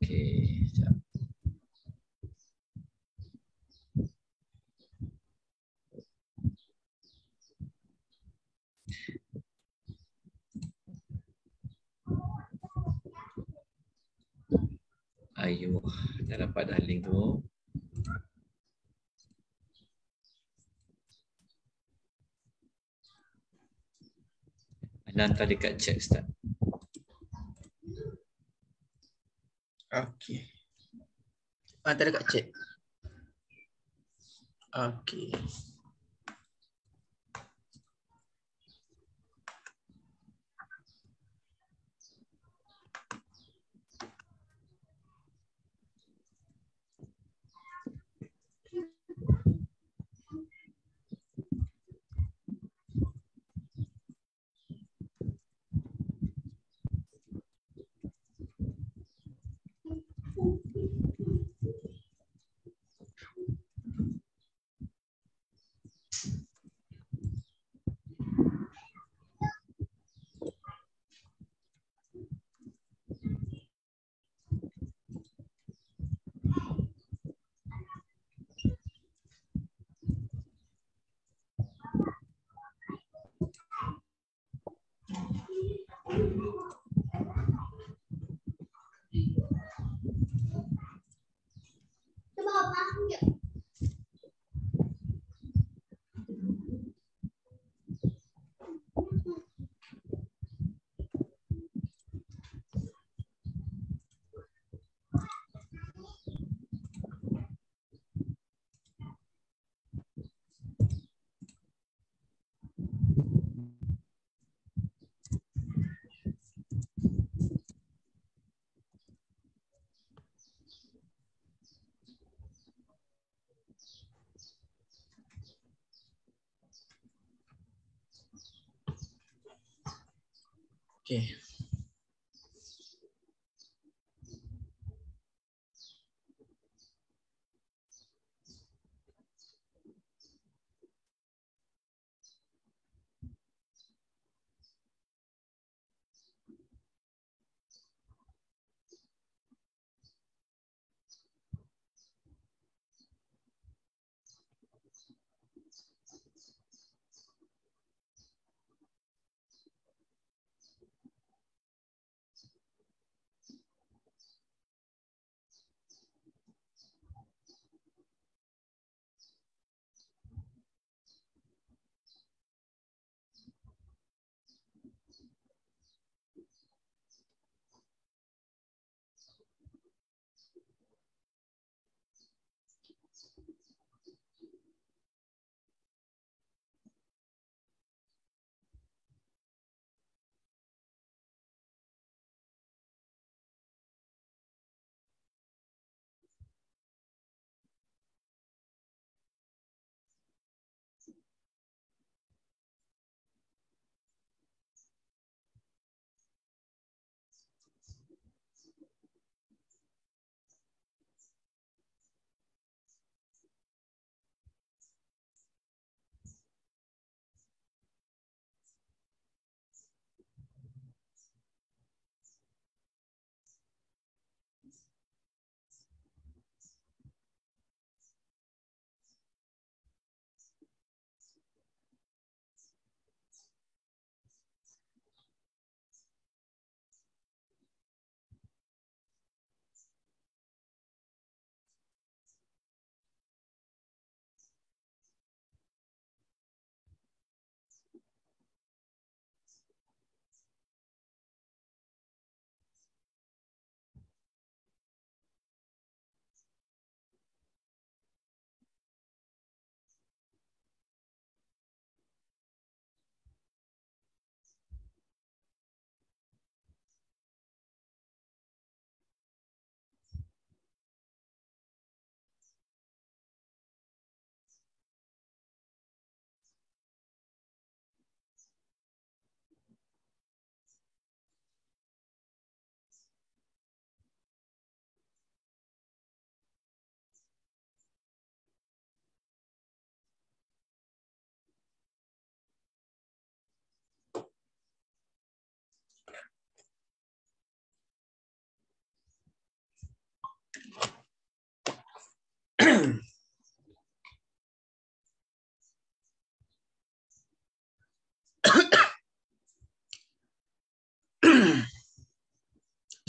Okey, Ayuh, dah dapat dah link tu. Anda hantar dekat chat, Ustaz. hantar dekat chat. Okay. Okay.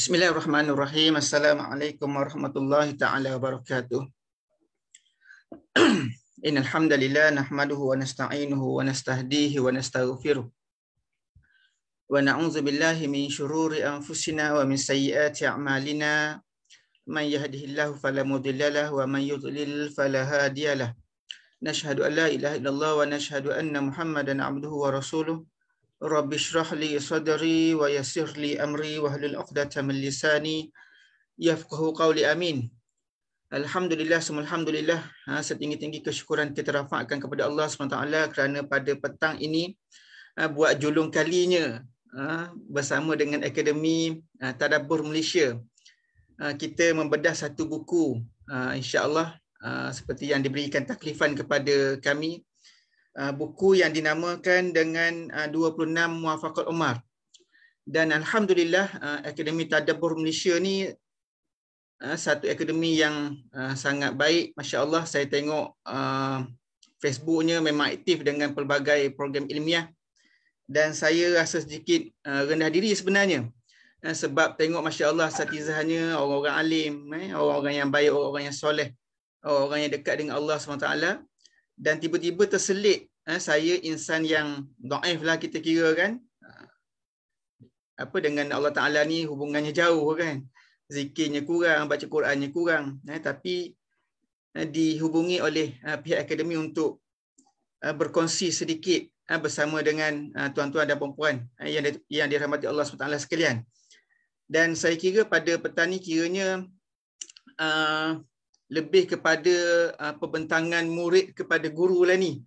Bismillahirrahmanirrahim. Assalamualaikum warahmatullahi taala wabarakatuh. Innal hamdalillah nahmaduhu wa nasta'inuhu wa nastahdihi wa nastaghfiruh. Wa na'udzu billahi min shururi anfusina wa min sayyiati a'malina. Man yahdihillahu fala mudilla lahu wa man yudlil fala hadiya lahu. Nashhadu an la ilaha illallah wa nashhadu anna Muhammadan 'abduhu wa rasuluh. رب اشرح لي صدري ويسر لي امري واحلل عقده من لساني يفقهوا قولي امين Alhamdulillah, semua Alhamdulillah. Ha, setinggi-tinggi kesyukuran kita rafakkan kepada Allah SWT kerana pada petang ini ha, buat julung kalinya ha, bersama dengan Akademi ha, Tadabur Malaysia. Ha, kita membedah satu buku, ha, insyaAllah, ha, seperti yang diberikan taklifan kepada kami Uh, buku yang dinamakan dengan 26 Muafakat Umar. Dan Alhamdulillah uh, Akademi Tadabur Malaysia ni uh, satu akademi yang sangat baik. Masya Allah saya tengok Facebooknya memang aktif dengan pelbagai program ilmiah. Dan saya rasa sedikit rendah diri sebenarnya. Sebab tengok Masya Allah satizahnya orang-orang alim, eh, orang-orang yang baik, orang-orang yang soleh orang-orang yang dekat dengan Allah SWT dan tiba-tiba terselit eh, saya insan yang daif lah kita kira kan apa dengan Allah Taala ni hubungannya jauh kan zikirnya kurang baca Qurannya kurang eh, tapi eh, dihubungi oleh eh, pihak akademi untuk eh, berkongsi sedikit eh, bersama dengan eh, tuan-tuan dan puan-puan eh, yang yang dirahmati Allah SWT sekalian dan saya kira pada petani kiranya uh, lebih kepada uh, pembentangan murid kepada guru lah ni.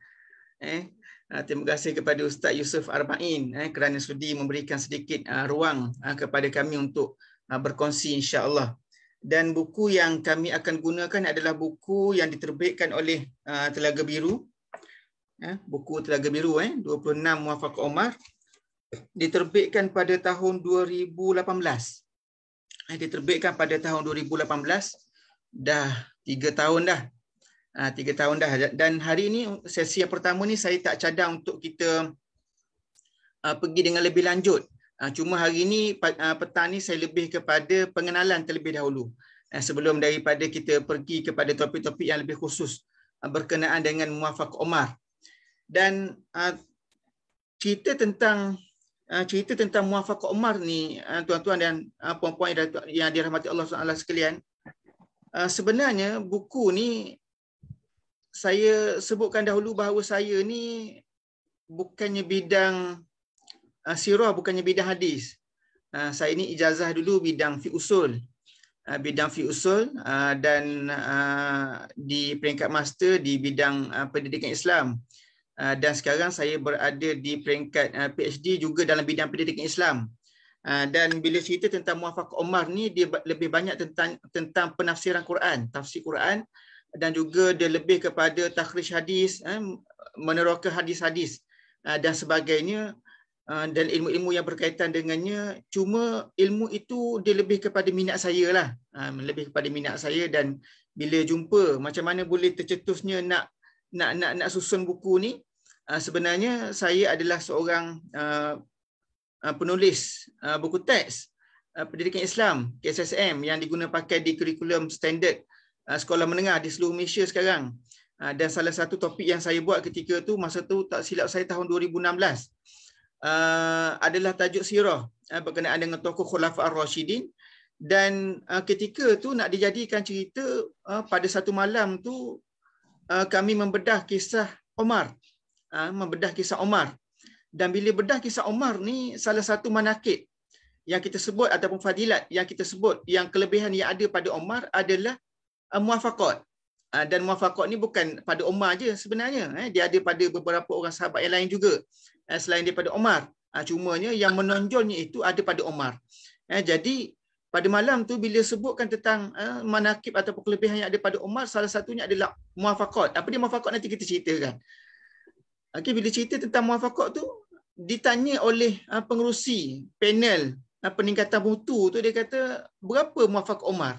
Eh, uh, terima kasih kepada Ustaz Yusuf Arba'in eh, kerana sudi memberikan sedikit uh, ruang uh, kepada kami untuk uh, berkongsi insyaAllah. Dan buku yang kami akan gunakan adalah buku yang diterbitkan oleh uh, Telaga Biru. Eh, buku Telaga Biru, eh, 26 Muafak Omar. Diterbitkan pada tahun 2018. Eh, diterbitkan pada tahun 2018. 2018 dah tiga tahun dah. Ah ha, 3 tahun dah dan hari ini sesi yang pertama ni saya tak cadang untuk kita uh, pergi dengan lebih lanjut. Uh, cuma hari ini uh, petang ni saya lebih kepada pengenalan terlebih dahulu. Uh, sebelum daripada kita pergi kepada topik-topik yang lebih khusus uh, berkenaan dengan Muafak Omar. Dan uh, cerita tentang uh, cerita tentang Muafak Omar ni uh, tuan-tuan dan uh, puan-puan yang dirahmati Allah SWT sekalian Ah, sebenarnya buku ni saya sebutkan dahulu bahawa saya ni bukannya bidang uh, sirah bukannya bidang hadis. Uh, saya ni ijazah dulu bidang fi usul. Uh, bidang fi usul uh, dan uh, di peringkat master di bidang uh, pendidikan Islam. Uh, dan sekarang saya berada di peringkat uh, PhD juga dalam bidang pendidikan Islam. Uh, Ah, dan bila cerita tentang Muafak Omar ni dia lebih banyak tentang tentang penafsiran Quran, tafsir Quran dan juga dia lebih kepada takhrij hadis, eh, meneroka hadis-hadis ah, dan sebagainya ah, dan ilmu-ilmu yang berkaitan dengannya cuma ilmu itu dia lebih kepada minat saya lah lebih kepada minat saya dan bila jumpa macam mana boleh tercetusnya nak nak nak nak susun buku ni sebenarnya saya adalah seorang Ah, penulis uh, buku teks uh, pendidikan Islam KSSM yang diguna pakai di kurikulum standard uh, sekolah menengah di seluruh Malaysia sekarang. Uh, dan salah satu topik yang saya buat ketika tu masa tu tak silap saya tahun 2016 uh, adalah tajuk sirah uh, berkenaan dengan tokoh Khulafaur Rashidin dan uh, ketika tu nak dijadikan cerita uh, pada satu malam tu uh, kami membedah kisah Omar uh, membedah kisah Omar uh, dan bila bedah kisah Omar ni salah satu manakib yang kita sebut ataupun fadilat yang kita sebut yang kelebihan yang ada pada Omar adalah uh, eh, muafakat. Uh, ah, dan muafakot ni bukan pada Omar aja sebenarnya. Eh. Dia ada pada beberapa orang sahabat yang lain juga eh, selain daripada Omar Uh, cumanya yang menonjolnya itu ada pada Omar Eh, jadi pada malam tu bila sebutkan tentang uh, manakib ataupun kelebihan yang ada pada Omar salah satunya adalah muafakot Apa dia muafakot nanti kita ceritakan. Okey bila cerita tentang muafakot tu ditanya oleh uh, pengerusi panel uh, peningkatan mutu tu dia kata berapa muafak Omar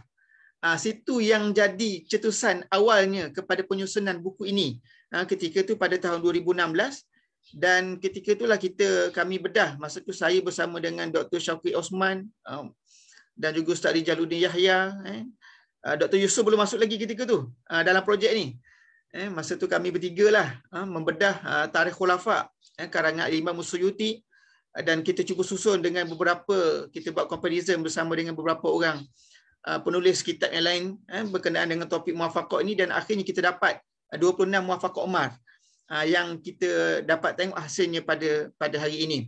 uh, situ yang jadi cetusan awalnya kepada penyusunan buku ini uh, ketika tu pada tahun 2016 dan ketika itulah kita kami bedah masa tu saya bersama dengan Dr. Syauqi Osman uh, dan juga Ustaz Rijaluddin Yahya eh. uh, Dr. Yusuf belum masuk lagi ketika tu uh, dalam projek ni eh, masa tu kami bertiga lah uh, membedah uh, tarikh khulafak eh, karangan Imam Suyuti eh, dan kita cuba susun dengan beberapa kita buat comparison bersama dengan beberapa orang uh, penulis kitab yang lain eh, berkenaan dengan topik muafakat ini dan akhirnya kita dapat 26 eh, muafakat Omar uh, yang kita dapat tengok hasilnya pada pada hari ini.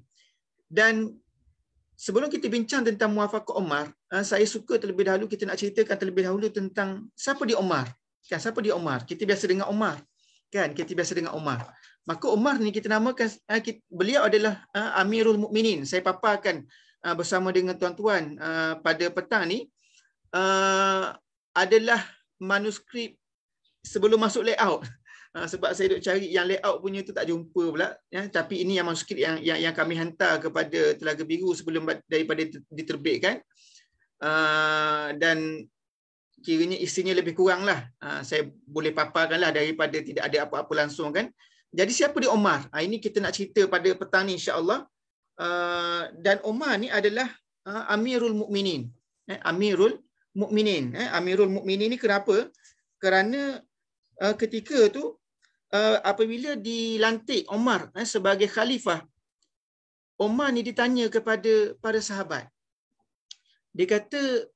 Dan sebelum kita bincang tentang muafakat Omar saya suka terlebih dahulu kita nak ceritakan terlebih dahulu tentang siapa di Omar Kan siapa di Omar Kita biasa dengar Omar Kan kita biasa dengar Omar. Maka Umar ni kita namakan eh, beliau adalah eh, Amirul Mukminin. Saya paparkan eh, bersama dengan tuan-tuan pada petang ni adalah manuskrip sebelum masuk layout. Sebab saya duk cari yang layout punya tu tak jumpa pula ya, tapi ini yang manuskrip yang, yang yang kami hantar kepada Telaga Biru sebelum daripada diterbitkan. dan kiranya isinya lebih kurang lah. saya boleh lah daripada tidak ada apa-apa langsung kan. Jadi siapa dia Omar? Ha, ini kita nak cerita pada petang ni insya-Allah. Uh, dan Omar ni adalah uh, Amirul Mukminin. Eh, Amirul Mukminin. Eh, Amirul Mukminin ni kenapa? Kerana uh, ketika tu uh, apabila dilantik Omar eh, sebagai khalifah Omar ni ditanya kepada para sahabat. Dia kata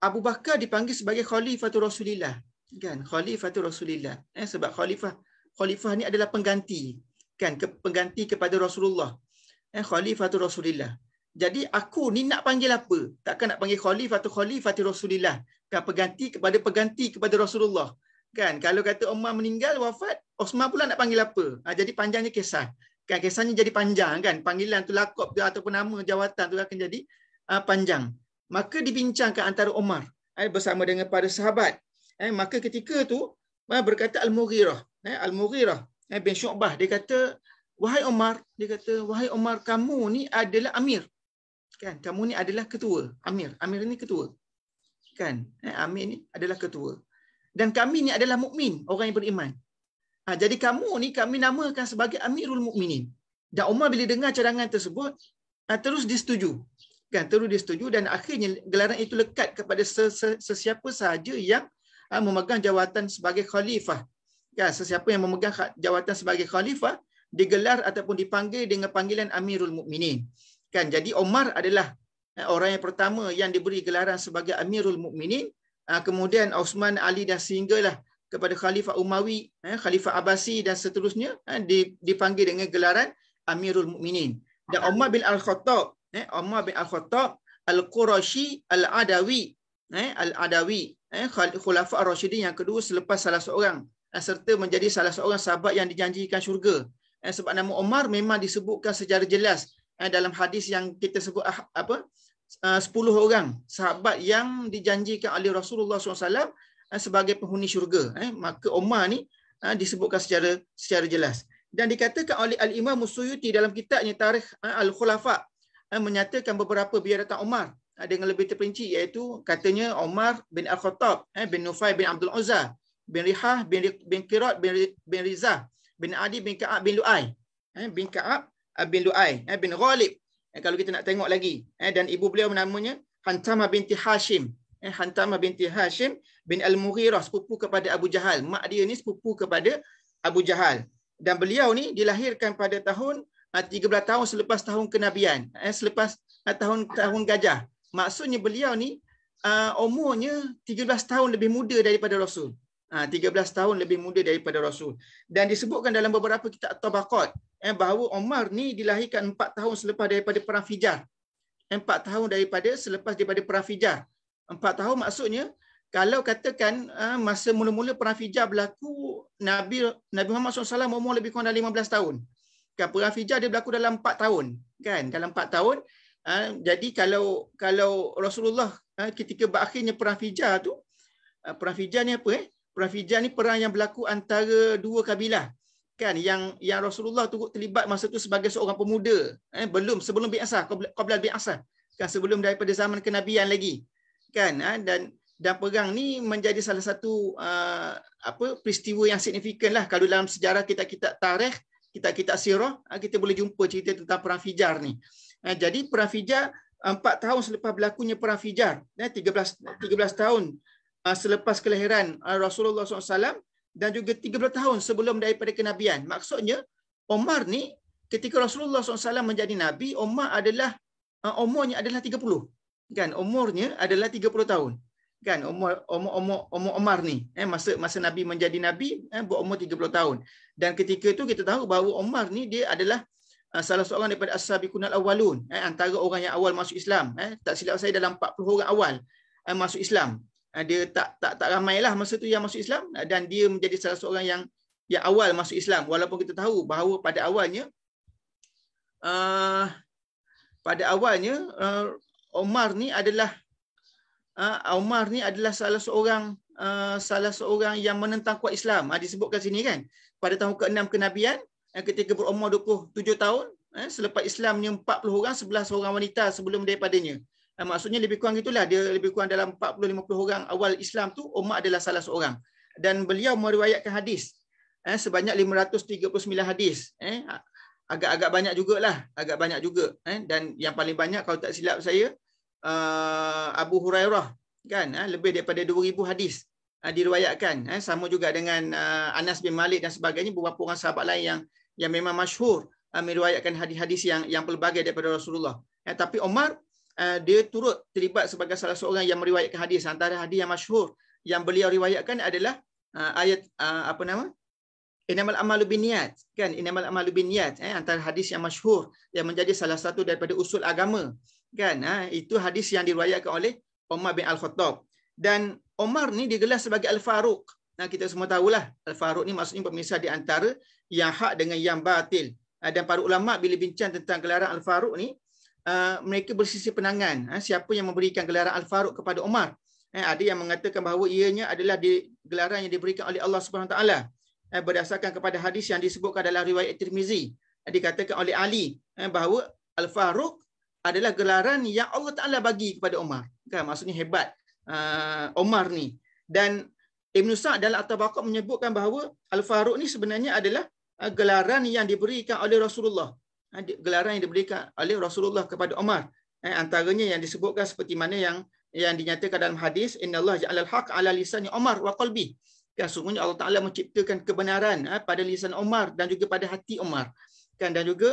Abu Bakar dipanggil sebagai khalifatul Rasulillah. Kan? Khalifatul Rasulillah. Eh, sebab khalifah khalifah ni adalah pengganti kan ke pengganti kepada Rasulullah eh khalifatul Rasulillah jadi aku ni nak panggil apa takkan nak panggil khalifah atau khalifatul Rasulillah kan pengganti kepada pengganti kepada Rasulullah kan kalau kata Umar meninggal wafat Osman pula nak panggil apa ha, jadi panjangnya kisah kan kisahnya jadi panjang kan panggilan tu lakop tu ataupun nama jawatan tu akan jadi uh, panjang maka dibincangkan antara Umar eh, bersama dengan para sahabat eh, maka ketika tu ha, berkata Al-Mughirah eh, Al-Mughirah eh, bin Syu'bah dia kata wahai Omar, dia kata wahai Omar kamu ni adalah amir kan kamu ni adalah ketua amir amir ni ketua kan eh, amir ni adalah ketua dan kami ni adalah mukmin orang yang beriman ha, jadi kamu ni kami namakan sebagai amirul mukminin dan Umar bila dengar cadangan tersebut ha, terus disetuju kan terus disetuju dan akhirnya gelaran itu lekat kepada sesiapa sahaja yang ha, memegang jawatan sebagai khalifah ya sesiapa yang memegang ha- jawatan sebagai khalifah digelar ataupun dipanggil dengan panggilan Amirul Mukminin. Kan jadi Omar adalah eh, orang yang pertama yang diberi gelaran sebagai Amirul Mukminin. Ah, kemudian Osman Ali dah sehinggalah kepada Khalifah Umawi, eh, Khalifah Abbasi dan seterusnya eh, dipanggil dengan gelaran Amirul Mukminin. Dan Omar bin Al-Khattab, Omar bin Al-Khattab Al-Qurashi Al-Adawi, Al-Adawi, Khalifah Khulafah ar yang kedua selepas salah seorang Eh, serta menjadi salah seorang sahabat yang dijanjikan syurga. Eh, sebab nama Omar memang disebutkan secara jelas eh, dalam hadis yang kita sebut ah, apa 10 orang sahabat yang dijanjikan oleh Rasulullah SAW sebagai penghuni syurga. Maka Omar ni disebutkan secara secara jelas. Dan dikatakan oleh Al-Imam Musuyuti dalam kitabnya Tarikh Al-Khulafa menyatakan beberapa biar datang Omar dengan lebih terperinci iaitu katanya Omar bin Al-Khattab bin Nufay bin Abdul Uzzah bin Rihah bin bin Kirat bin bin Rizah bin Adi bin Ka'ab bin Lu'ai eh bin Ka'ab eh, bin Lu'ai eh bin Ghalib eh, kalau kita nak tengok lagi eh dan ibu beliau namanya Hantama binti Hashim eh Hantama binti Hashim bin Al-Mughirah sepupu kepada Abu Jahal mak dia ni sepupu kepada Abu Jahal dan beliau ni dilahirkan pada tahun 13 eh, tahun selepas tahun kenabian eh selepas eh, tahun tahun gajah maksudnya beliau ni uh, umurnya 13 tahun lebih muda daripada Rasul 13 ha, tahun lebih muda daripada Rasul. Dan disebutkan dalam beberapa kitab Tabaqat eh, bahawa Omar ni dilahirkan 4 tahun selepas daripada Perang Fijar. 4 tahun daripada selepas daripada Perang Fijar. 4 tahun maksudnya kalau katakan eh, masa mula-mula Perang Fijar berlaku Nabi Nabi Muhammad SAW umur lebih kurang dalam 15 tahun. Kan Perang Fijar dia berlaku dalam 4 tahun. kan Dalam 4 tahun. Eh, jadi kalau kalau Rasulullah eh, ketika berakhirnya Perang Fijar tu Perang Fijar ni apa eh? perang ni perang yang berlaku antara dua kabilah kan yang yang Rasulullah tu terlibat masa tu sebagai seorang pemuda eh belum sebelum biasa qabla biasa kan sebelum daripada zaman kenabian lagi kan eh, dan dan perang ni menjadi salah satu uh, apa peristiwa yang signifikan lah kalau dalam sejarah kita kita tarikh kita kita sirah ah, kita boleh jumpa cerita tentang perang Fijar ni eh, jadi perang Fijar 4 tahun selepas berlakunya perang Fijar eh, 13 13 tahun Ah, selepas kelahiran ah, Rasulullah SAW dan juga 30 tahun sebelum daripada kenabian. Maksudnya, Omar ni ketika Rasulullah SAW menjadi Nabi, Omar adalah ah, umurnya adalah 30. Kan, umurnya adalah 30 tahun. Kan, umur, umur, umur, umur Omar ni. Eh, masa masa Nabi menjadi Nabi, eh, berumur 30 tahun. Dan ketika itu kita tahu bahawa Omar ni dia adalah salah seorang daripada as-sabiqunal awwalun eh, antara orang yang awal masuk Islam eh, tak silap saya dalam 40 orang awal eh, masuk Islam dia tak tak tak ramailah masa tu yang masuk Islam dan dia menjadi salah seorang yang yang awal masuk Islam walaupun kita tahu bahawa pada awalnya uh, pada awalnya uh, Omar ni adalah uh, Omar ni adalah salah seorang uh, salah seorang yang menentang kuat Islam uh, disebutkan sini kan pada tahun ke-6 kenabian uh, ketika berumur 27 tahun uh, selepas Islamnya 40 orang 11 orang wanita sebelum daripadanya maksudnya lebih kurang gitulah dia lebih kurang dalam 40 50 orang awal Islam tu Umar adalah salah seorang dan beliau meriwayatkan hadis eh sebanyak 539 hadis eh agak-agak banyak jugalah agak banyak juga eh dan yang paling banyak kalau tak silap saya uh, Abu Hurairah kan eh? lebih daripada 2000 hadis uh, diriwayatkan eh sama juga dengan uh, Anas bin Malik dan sebagainya beberapa orang sahabat lain yang yang memang masyhur uh, meriwayatkan hadis-hadis yang yang pelbagai daripada Rasulullah eh tapi Umar Eh, dia turut terlibat sebagai salah seorang yang meriwayatkan hadis antara hadis yang masyhur yang beliau riwayatkan adalah uh, ayat uh, apa nama Innamal amalu binniyat kan innamal amalu binniyat eh antara hadis yang masyhur yang menjadi salah satu daripada usul agama kan ha? itu hadis yang diriwayatkan oleh Omar bin Al-Khattab dan Omar ni digelar sebagai Al-Faruq nah kita semua tahulah Al-Faruq ni maksudnya pemisah di antara yang hak dengan yang batil dan para ulama bila bincang tentang gelaran Al-Faruq ni Ah, mereka bersisi penangan uh, siapa yang memberikan gelaran Al-Faruq kepada Umar. Eh, ada yang mengatakan bahawa ianya adalah di, gelaran yang diberikan oleh Allah Subhanahu Taala eh, berdasarkan kepada hadis yang disebutkan dalam riwayat Tirmizi eh, dikatakan oleh Ali eh, bahawa Al-Faruq adalah gelaran yang Allah Taala bagi kepada Umar. Kan maksudnya hebat uh, ah, Umar ni. Dan Ibn Sa'ad dalam At-Tabaqah menyebutkan bahawa Al-Faruq ni sebenarnya adalah gelaran yang diberikan oleh Rasulullah Ah, gelaran yang diberikan oleh Rasulullah kepada Omar Eh, antaranya yang disebutkan seperti mana yang yang dinyatakan dalam hadis innallaha al haqq 'ala lisani Omar wa qalbi. Kan sungguhnya Allah Taala menciptakan kebenaran eh, pada lisan Omar dan juga pada hati Omar Kan dan juga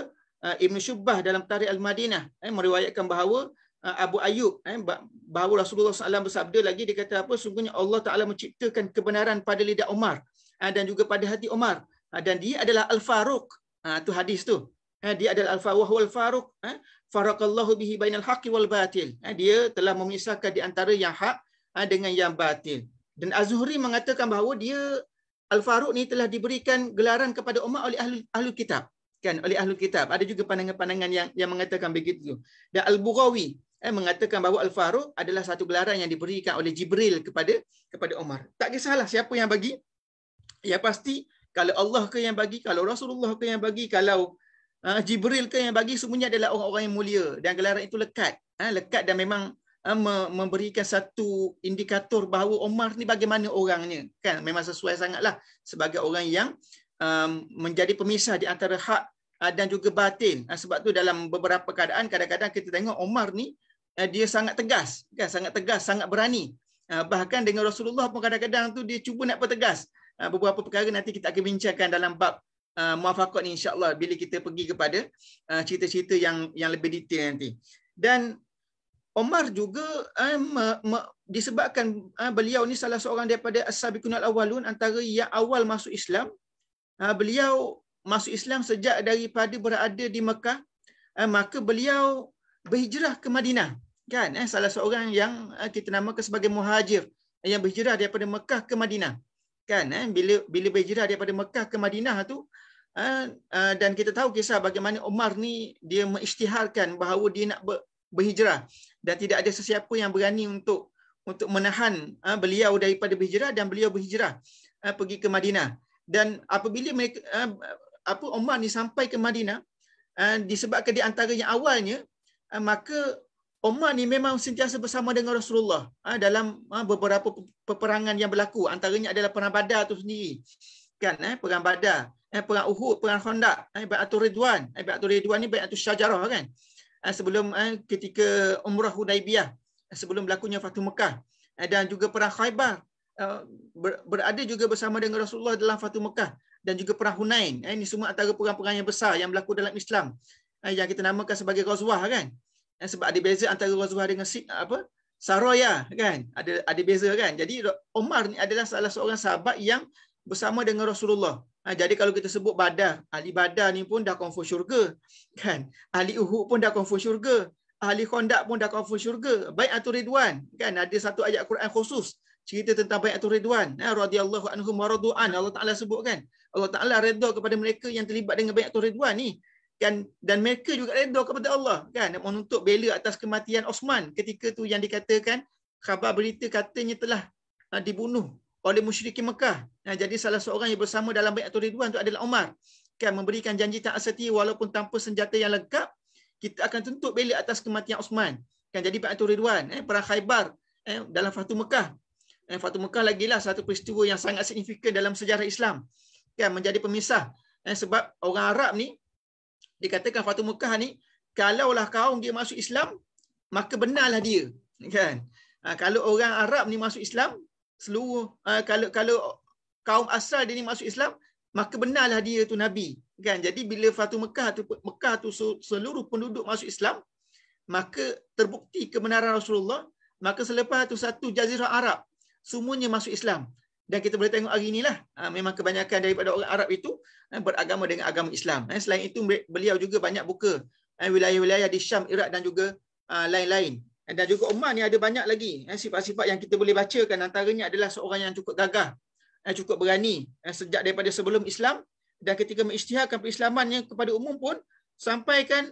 eh, Ibn Syubbah dalam Tarikh Al-Madinah eh, meriwayatkan bahawa eh, Abu Ayyub eh, bahawa Rasulullah SAW bersabda lagi dia kata apa sungguhnya Allah Taala menciptakan kebenaran pada lidah Omar eh, dan juga pada hati Omar eh, dan dia adalah al-Faruq. Ah eh, tu hadis tu. Eh, dia adalah alfa wa huwal faruq eh faraqallahu bihi bainal haqqi wal batil eh, dia telah memisahkan di antara yang hak eh, dengan yang batil dan az-zuhri mengatakan bahawa dia al-faruq ni telah diberikan gelaran kepada umat oleh ahli ahli kitab kan oleh ahli kitab ada juga pandangan-pandangan yang yang mengatakan begitu dan al-bughawi eh mengatakan bahawa al-faruq adalah satu gelaran yang diberikan oleh jibril kepada kepada Omar. tak kisahlah siapa yang bagi ya pasti kalau Allah ke yang bagi, kalau Rasulullah ke yang bagi, kalau uh, Jibril ke kan yang bagi semuanya adalah orang-orang yang mulia dan gelaran itu lekat uh, lekat dan memang uh, memberikan satu indikator bahawa Omar ni bagaimana orangnya kan memang sesuai sangatlah sebagai orang yang um, menjadi pemisah di antara hak uh, dan juga batin uh, sebab tu dalam beberapa keadaan kadang-kadang kita tengok Omar ni uh, dia sangat tegas kan sangat tegas sangat berani bahkan dengan Rasulullah pun kadang-kadang tu dia cuba nak pertegas beberapa perkara nanti kita akan bincangkan dalam bab Ah, muafakat ni insyaallah bila kita pergi kepada uh, cerita-cerita yang yang lebih detail nanti. Dan Omar juga uh, me, me, disebabkan uh, beliau ni salah seorang daripada as-sabiqunal awalun antara yang awal masuk Islam. Uh, beliau masuk Islam sejak daripada berada di Mekah, uh, maka beliau berhijrah ke Madinah. Kan? Eh salah seorang yang kita namakan sebagai muhajir yang berhijrah daripada Mekah ke Madinah kan eh bila bila berhijrah daripada Mekah ke Madinah tu eh, eh dan kita tahu kisah bagaimana Umar ni dia mengisytiharkan bahawa dia nak ber, berhijrah dan tidak ada sesiapa yang berani untuk untuk menahan eh, beliau daripada berhijrah dan beliau berhijrah eh, pergi ke Madinah dan apabila mereka, eh, apa Umar ni sampai ke Madinah eh, disebabkan di antaranya awalnya eh, maka Umar ni memang sentiasa bersama dengan Rasulullah ha, dalam ha, beberapa peperangan yang berlaku antaranya adalah perang Badar tu sendiri kan eh perang Badar eh perang Uhud perang Khandaq eh Baiatul Ridwan eh Baiatul Ridwan ni Baiatul Syajarah kan eh, sebelum eh, ketika umrah Hudaibiyah eh, sebelum berlakunya Fathu Mekah eh, dan juga perang Khaibar eh, ber, berada juga bersama dengan Rasulullah dalam Fathu Mekah dan juga perang Hunain eh, ini semua antara perang-perang yang besar yang berlaku dalam Islam eh, yang kita namakan sebagai Ghazwah kan dan eh, sebab ada beza antara Razuah dengan si, apa? Saraya kan? Ada ada beza kan? Jadi Omar ni adalah salah seorang sahabat yang bersama dengan Rasulullah. Ha, jadi kalau kita sebut badar, ahli badar ni pun dah confirm syurga kan? Ahli Uhud pun dah confirm syurga. Ahli Khandaq pun dah confirm syurga. Baik atau Ridwan kan? Ada satu ayat Quran khusus cerita tentang baik atau Ridwan. Ha, radiyallahu anhum wa radu'an. Allah Ta'ala sebut kan? Allah Ta'ala redha kepada mereka yang terlibat dengan baik atau Ridwan ni kan dan mereka juga redha kepada Allah kan nak menuntut bela atas kematian Osman ketika tu yang dikatakan khabar berita katanya telah ah, dibunuh oleh musyrikin Mekah. Nah, jadi salah seorang yang bersama dalam bayat Ridwan itu adalah Umar. Kan memberikan janji tak setia walaupun tanpa senjata yang lengkap kita akan tuntut bela atas kematian Osman. Kan jadi bayat Ridwan eh perang Khaibar eh dalam Fatu Mekah. Eh, Fatu Mekah lagilah satu peristiwa yang sangat signifikan dalam sejarah Islam. Kan menjadi pemisah eh, sebab orang Arab ni dikatakan Fatu Mekah ni kalau kalaulah kaum dia masuk Islam maka benarlah dia kan ha, kalau orang Arab ni masuk Islam seluruh uh, kalau kalau kaum asal dia ni masuk Islam maka benarlah dia tu nabi kan jadi bila Fatu Mekah tu Mekah tu seluruh penduduk masuk Islam maka terbukti kebenaran Rasulullah maka selepas tu satu jazirah Arab semuanya masuk Islam dan kita boleh tengok hari inilah ah, memang kebanyakan daripada orang Arab itu eh, beragama dengan agama Islam. Eh, selain itu beliau juga banyak buka eh, wilayah-wilayah di Syam, Iraq dan juga ah, lain-lain. Dan juga Umar ni ada banyak lagi sifat-sifat yang kita boleh bacakan antaranya adalah seorang yang cukup gagah, cukup berani sejak daripada sebelum Islam dan ketika mengisytiharkan perislamannya kepada umum pun sampaikan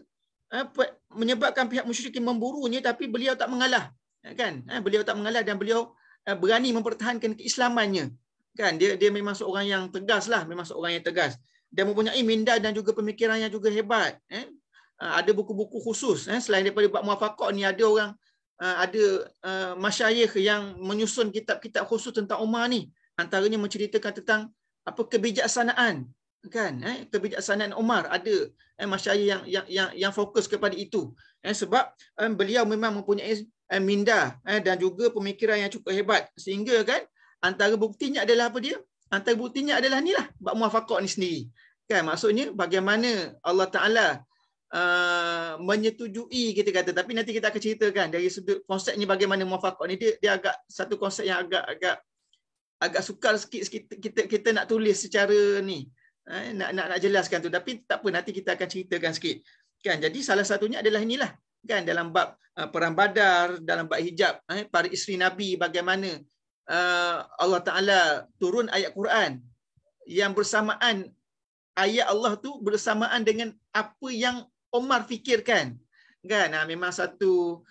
menyebabkan pihak musyrikin memburunya tapi beliau tak mengalah kan beliau tak mengalah dan beliau Eh, berani mempertahankan keislamannya kan dia dia memang seorang yang tegas lah memang seorang yang tegas dia mempunyai minda dan juga pemikiran yang juga hebat eh? eh ada buku-buku khusus eh? selain daripada bab muafakat ni ada orang eh, ada masyayikh yang menyusun kitab-kitab khusus tentang Omar ni antaranya menceritakan tentang apa kebijaksanaan kan eh? kebijaksanaan Umar ada eh, masyayikh yang, yang yang yang fokus kepada itu eh? sebab eh, beliau memang mempunyai eh, minda eh, dan juga pemikiran yang cukup hebat sehingga kan antara buktinya adalah apa dia antara buktinya adalah inilah bab muafakat ni sendiri kan maksudnya bagaimana Allah taala uh, menyetujui kita kata tapi nanti kita akan ceritakan dari sudut konsepnya bagaimana muafakat ni dia dia agak satu konsep yang agak agak agak sukar sikit, sikit kita kita nak tulis secara ni eh, nak nak nak jelaskan tu tapi tak apa nanti kita akan ceritakan sikit kan jadi salah satunya adalah inilah kan dalam bab uh, perang badar dalam bab hijab eh, para isteri nabi bagaimana uh, Allah taala turun ayat Quran yang bersamaan ayat Allah tu bersamaan dengan apa yang Omar fikirkan kan ha, memang satu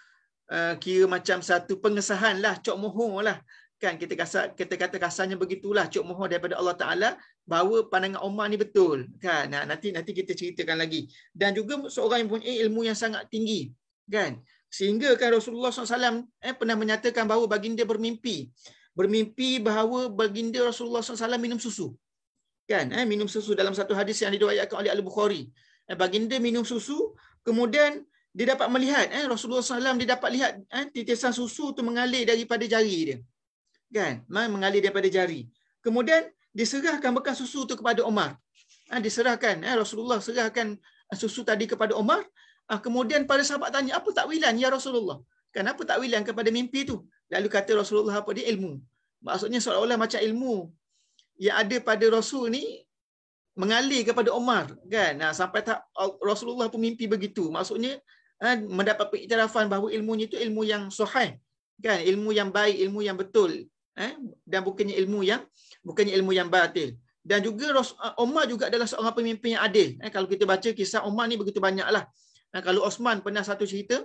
uh, kira macam satu pengesahan lah cok mohon lah kan kita kata kita kata kasarnya begitulah cok mohon daripada Allah taala bahawa pandangan Omar ni betul kan ha, nanti nanti kita ceritakan lagi dan juga seorang yang punya ilmu yang sangat tinggi kan sehingga kan Rasulullah SAW eh, pernah menyatakan bahawa baginda bermimpi bermimpi bahawa baginda Rasulullah SAW minum susu kan eh, minum susu dalam satu hadis yang diriwayatkan oleh Al Bukhari eh, baginda minum susu kemudian dia dapat melihat eh, Rasulullah SAW dia dapat lihat eh, titisan susu tu mengalir daripada jari dia kan mengalir daripada jari kemudian diserahkan bekas susu tu kepada Omar eh, diserahkan eh, Rasulullah serahkan susu tadi kepada Omar Ah kemudian pada sahabat tanya, apa takwilan ya Rasulullah? Kenapa takwilan kepada mimpi tu? Lalu kata Rasulullah apa dia ilmu. Maksudnya seolah-olah macam ilmu yang ada pada Rasul ni mengalir kepada Omar kan. Nah sampai tak Rasulullah pun mimpi begitu. Maksudnya ah, mendapat pengiktirafan bahawa ilmunya itu ilmu yang sahih kan ilmu yang baik ilmu yang betul eh dan bukannya ilmu yang bukannya ilmu yang batil dan juga ah, Omar juga adalah seorang pemimpin yang adil eh kalau kita baca kisah Omar ni begitu banyaklah Ha, kalau Osman pernah satu cerita,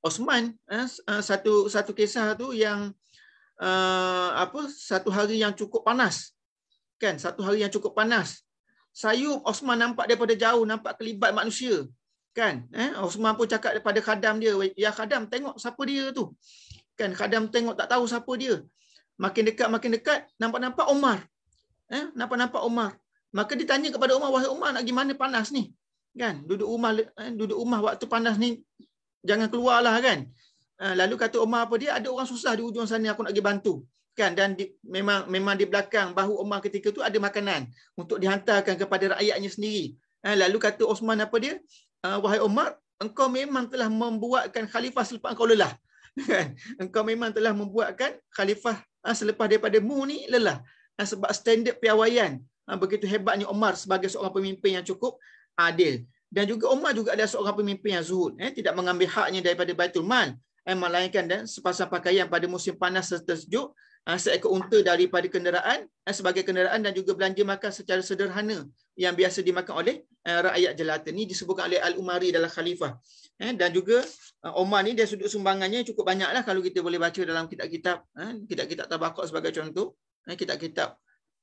Osman eh, eh, satu satu kisah tu yang eh, apa satu hari yang cukup panas. Kan, satu hari yang cukup panas. Sayyub Osman nampak daripada jauh nampak kelibat manusia. Kan, eh Osman pun cakap kepada Khadam dia, "Ya Khadam, tengok siapa dia tu." Kan, Khadam tengok tak tahu siapa dia. Makin dekat makin dekat nampak-nampak Omar. Eh, nampak-nampak Omar. Maka ditanya kepada Umar, "Wahai Umar, nak gimana panas ni?" kan duduk rumah eh, duduk rumah waktu panas ni jangan keluarlah kan eh, lalu kata Umar apa dia ada orang susah di ujung sana aku nak pergi bantu kan dan di, memang memang di belakang bahu Umar ketika tu ada makanan untuk dihantarkan kepada rakyatnya sendiri eh, lalu kata Osman apa dia wahai Umar engkau memang telah membuatkan khalifah selepas engkau lelah kan engkau memang telah membuatkan khalifah selepas daripada mu ni lelah sebab standard piawaian begitu hebatnya Umar sebagai seorang pemimpin yang cukup adil dan juga Umar juga adalah seorang pemimpin yang zuhud eh tidak mengambil haknya daripada Baitul Mal eh melainkan dan sepasang pakaian pada musim panas serta sejuk eh, seekor unta daripada kenderaan eh, sebagai kenderaan dan juga belanja makan secara sederhana yang biasa dimakan oleh eh, rakyat jelata ini disebutkan oleh Al Umari dalam khalifah eh dan juga eh, Umar ni dia sudut sumbangannya cukup banyaklah kalau kita boleh baca dalam kitab-kitab eh, kitab-kitab tabaqqa sebagai contoh eh, kitab-kitab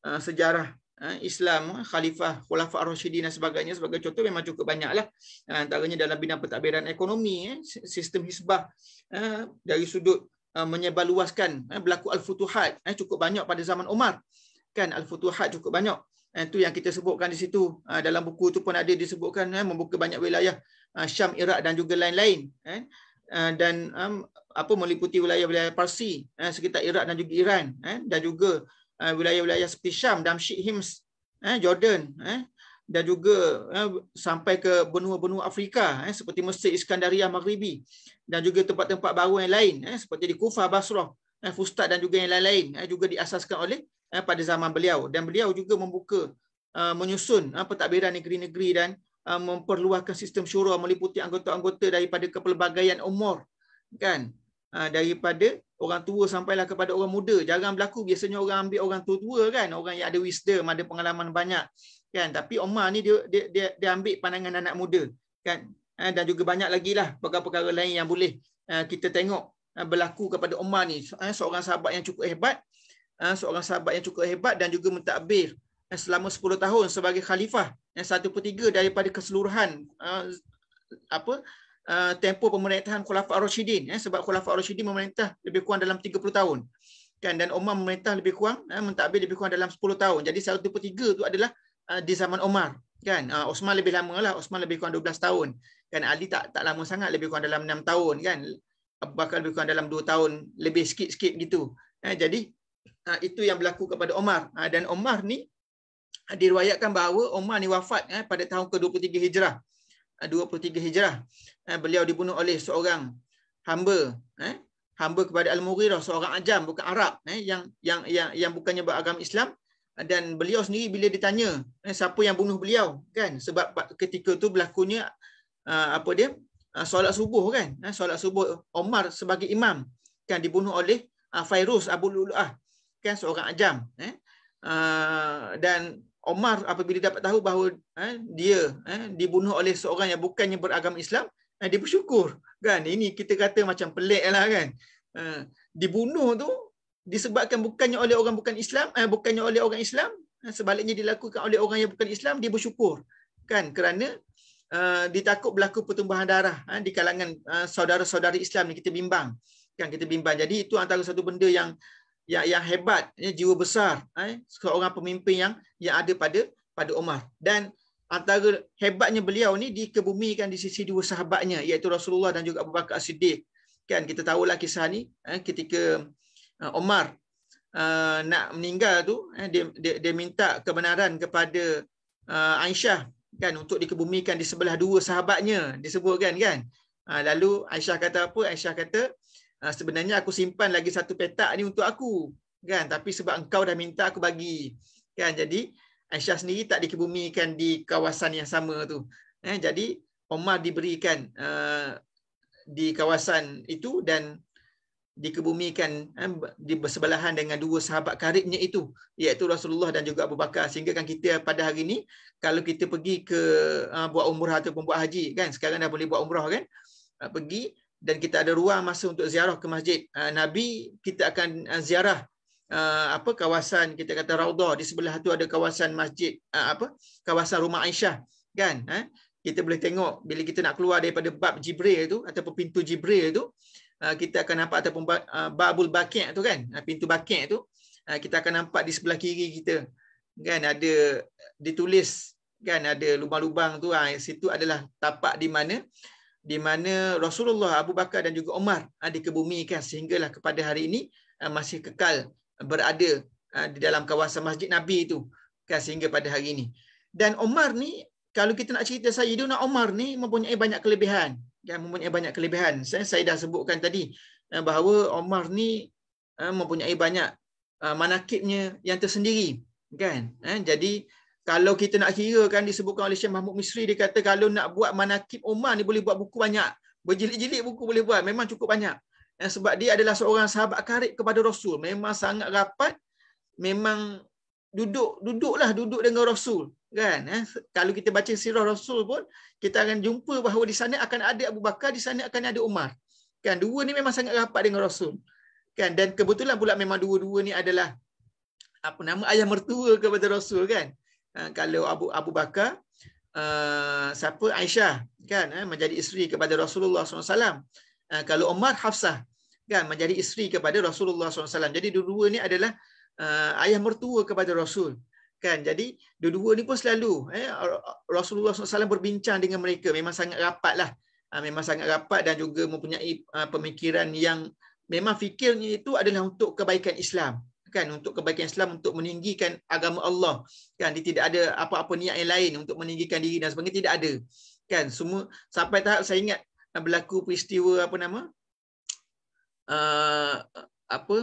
eh, sejarah Ha, Islam, ha, khalifah, khulafah Rashidin dan sebagainya sebagai contoh memang cukup banyaklah. Ha, antaranya dalam bidang pentadbiran ekonomi, eh, sistem hisbah dari sudut menyebarluaskan berlaku al-futuhat cukup banyak pada zaman Umar. Kan al-futuhat cukup banyak. Itu yang kita sebutkan di situ. Dalam buku itu pun ada disebutkan membuka banyak wilayah Syam, Iraq dan juga lain-lain. Dan apa meliputi wilayah-wilayah Parsi sekitar Iraq dan juga Iran. Dan juga Ah, wilayah-wilayah seperti Syam, Damsyik, Hims, eh, Jordan, eh, dan juga eh, sampai ke benua-benua Afrika eh, seperti Mesir, Iskandariah, Maghribi dan juga tempat-tempat baru yang lain eh, seperti di Kufah, Basrah, eh, Fustat dan juga yang lain-lain eh, juga diasaskan oleh eh, pada zaman beliau dan beliau juga membuka uh, menyusun uh, pentadbiran negeri-negeri dan uh, memperluaskan sistem syura meliputi anggota-anggota daripada kepelbagaian umur kan Ah, daripada orang tua sampailah kepada orang muda. jangan berlaku biasanya orang ambil orang tua-tua kan, orang yang ada wisdom, ada pengalaman banyak kan. Tapi Omar ni dia dia dia, dia ambil pandangan anak muda kan. Ah, dan juga banyak lagi lah perkara-perkara lain yang boleh ah, kita tengok berlaku kepada Omar ni. Seorang sahabat yang cukup hebat, seorang sahabat yang cukup hebat dan juga mentadbir selama 10 tahun sebagai khalifah yang satu per tiga daripada keseluruhan apa Uh, tempoh pemerintahan Khulafa' Rashidin eh, sebab Khulafa' Rashidin memerintah lebih kurang dalam 30 tahun kan dan Umar memerintah lebih kurang eh, mentadbir lebih kurang dalam 10 tahun jadi dua tiga tu adalah uh, di zaman Umar kan uh, Osman lebih lama lah Osman lebih kurang 12 tahun kan Ali tak tak lama sangat lebih kurang dalam 6 tahun kan Abu Bakar lebih kurang dalam 2 tahun lebih sikit-sikit gitu eh, jadi uh, itu yang berlaku kepada Umar uh, dan Umar ni uh, diriwayatkan bahawa Umar ni wafat eh, pada tahun ke-23 Hijrah 23 eh, Hijrah. Eh, beliau dibunuh oleh seorang hamba, eh, hamba kepada Al-Mughirah, seorang ajam bukan Arab eh, yang yang yang yang bukannya beragama Islam dan beliau sendiri bila ditanya eh, siapa yang bunuh beliau kan sebab ketika tu berlakunya uh, apa dia uh, solat subuh kan eh, solat subuh Omar sebagai imam kan dibunuh oleh uh, Fairuz Abu Lulu'ah kan seorang ajam eh. uh, dan Omar apabila dapat tahu bahawa eh, dia eh, dibunuh oleh seorang yang bukannya beragama Islam, eh, dia bersyukur. Kan? Ini kita kata macam pelik lah kan. Eh, dibunuh tu disebabkan bukannya oleh orang bukan Islam, eh, bukannya oleh orang Islam, eh, sebaliknya dilakukan oleh orang yang bukan Islam, dia bersyukur. Kan? Kerana Uh, ditakut berlaku pertumbuhan darah uh, di kalangan uh, saudara-saudari Islam ni kita bimbang kan kita bimbang jadi itu antara satu benda yang yang yang hebat ya jiwa besar eh seorang pemimpin yang yang ada pada pada Umar dan antara hebatnya beliau ni dikebumikan di sisi dua sahabatnya iaitu Rasulullah dan juga Abu Bakar Siddiq kan kita tahulah kisah ni eh, ketika uh, eh, Umar uh, eh, nak meninggal tu eh, dia, dia dia minta kebenaran kepada uh, Aisyah kan untuk dikebumikan di sebelah dua sahabatnya disebutkan kan uh, lalu Aisyah kata apa Aisyah kata Ah, sebenarnya aku simpan lagi satu petak ni untuk aku kan tapi sebab engkau dah minta aku bagi kan jadi Aisyah sendiri tak dikebumikan di kawasan yang sama tu eh jadi Omar diberikan uh, di kawasan itu dan dikebumikan eh, di bersebelahan dengan dua sahabat karibnya itu iaitu Rasulullah dan juga Abu Bakar sehingga kan kita pada hari ini kalau kita pergi ke uh, buat umrah ataupun buat haji kan sekarang dah boleh buat umrah kan uh, pergi dan kita ada ruang masa untuk ziarah ke masjid ah, Nabi kita akan ah, ziarah ah, apa kawasan kita kata raudhah di sebelah tu ada kawasan masjid apa kawasan rumah Aisyah kan kita boleh tengok bila kita nak keluar daripada bab Jibril tu ataupun pintu Jibril tu kita akan nampak ataupun babul baqi' tu kan pintu baqi' tu kita akan nampak di sebelah kiri kita kan ada ditulis kan ada lubang-lubang tu ha, situ adalah tapak di mana di mana Rasulullah Abu Bakar dan juga Umar uh, ah, dikebumikan sehinggalah kepada hari ini uh, masih kekal berada uh, di dalam kawasan Masjid Nabi itu kan sehingga pada hari ini. Dan Omar ni kalau kita nak cerita nak Omar ni mempunyai banyak kelebihan. kan mempunyai banyak kelebihan. Saya saya dah sebutkan tadi uh, bahawa Omar ni uh, mempunyai banyak uh, manakibnya yang tersendiri kan. Eh, jadi kalau kita nak kira kan disebutkan oleh Syekh Mahmud Misri dia kata kalau nak buat manakib Umar ni boleh buat buku banyak berjilid-jilid buku boleh buat memang cukup banyak dan sebab dia adalah seorang sahabat karib kepada Rasul memang sangat rapat memang duduk duduklah duduk dengan Rasul kan eh? kalau kita baca sirah Rasul pun kita akan jumpa bahawa di sana akan ada Abu Bakar di sana akan ada Umar kan dua ni memang sangat rapat dengan Rasul kan dan kebetulan pula memang dua-dua ni adalah apa nama ayah mertua kepada Rasul kan Ha, kalau Abu Abu Bakar uh, siapa Aisyah kan eh, menjadi isteri kepada Rasulullah SAW. Uh, kalau Omar Hafsah kan menjadi isteri kepada Rasulullah SAW. Jadi dua-dua ni adalah uh, ayah mertua kepada Rasul kan jadi dua-dua ni pun selalu eh, Rasulullah SAW berbincang dengan mereka memang sangat rapat lah memang sangat rapat dan juga mempunyai pemikiran yang memang fikirnya itu adalah untuk kebaikan Islam kan untuk kebaikan Islam untuk meninggikan agama Allah kan dia tidak ada apa-apa niat yang lain untuk meninggikan diri dan sebagainya tidak ada kan semua sampai tahap saya ingat berlaku peristiwa apa nama uh, apa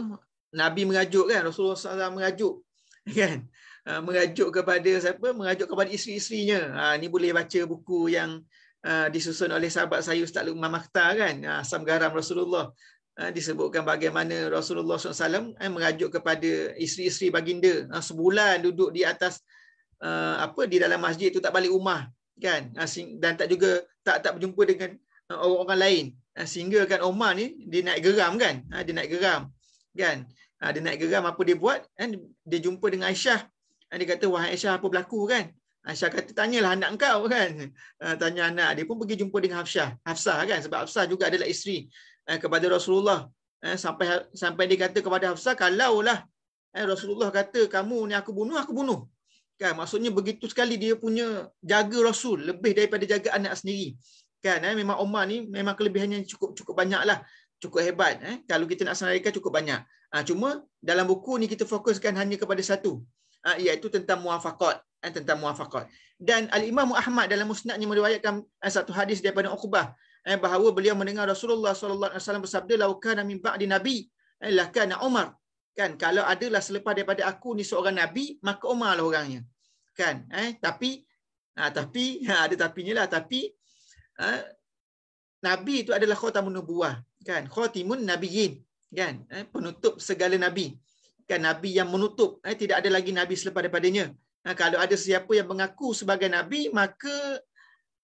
Nabi mengajuk kan Rasulullah SAW merajuk kan uh, merajuk kepada siapa mengajuk kepada isteri-isterinya ha, uh, ni boleh baca buku yang uh, disusun oleh sahabat saya Ustaz Luqman Makhtar kan Asam Garam Rasulullah Ha, disebutkan bagaimana Rasulullah SAW eh, merajuk kepada isteri-isteri baginda ha, sebulan duduk di atas ha, apa di dalam masjid itu tak balik rumah kan dan tak juga tak tak berjumpa dengan orang-orang lain sehingga kan Omar ni dia naik geram kan dia naik geram kan dia naik geram apa dia buat kan dia jumpa dengan Aisyah dia kata wahai Aisyah apa berlaku kan Aisyah kata tanyalah anak kau kan tanya anak dia pun pergi jumpa dengan Hafsah Hafsah kan sebab Hafsah juga adalah isteri eh, kepada Rasulullah eh, sampai sampai dia kata kepada Hafsah kalaulah eh, Rasulullah kata kamu ni aku bunuh aku bunuh kan maksudnya begitu sekali dia punya jaga Rasul lebih daripada jaga anak sendiri kan eh, memang Umar ni memang kelebihannya cukup cukup banyaklah cukup hebat eh kalau kita nak senaraikan cukup banyak ha, cuma dalam buku ni kita fokuskan hanya kepada satu ha, iaitu tentang muafakat eh, tentang muafakat dan al-imam Ahmad dalam musnadnya meriwayatkan eh, satu hadis daripada Uqbah eh, bahawa beliau mendengar Rasulullah sallallahu alaihi wasallam bersabda laukana min ba'di nabi eh, lakana Umar kan kalau adalah selepas daripada aku ni seorang nabi maka Umar lah orangnya kan eh tapi ha, tapi ha, ada tapinya lah tapi ha, nabi itu adalah khatamun nubuwah kan khatimun nabiyyin kan eh, penutup segala nabi kan nabi yang menutup eh, tidak ada lagi nabi selepas daripadanya ha, kalau ada sesiapa yang mengaku sebagai nabi maka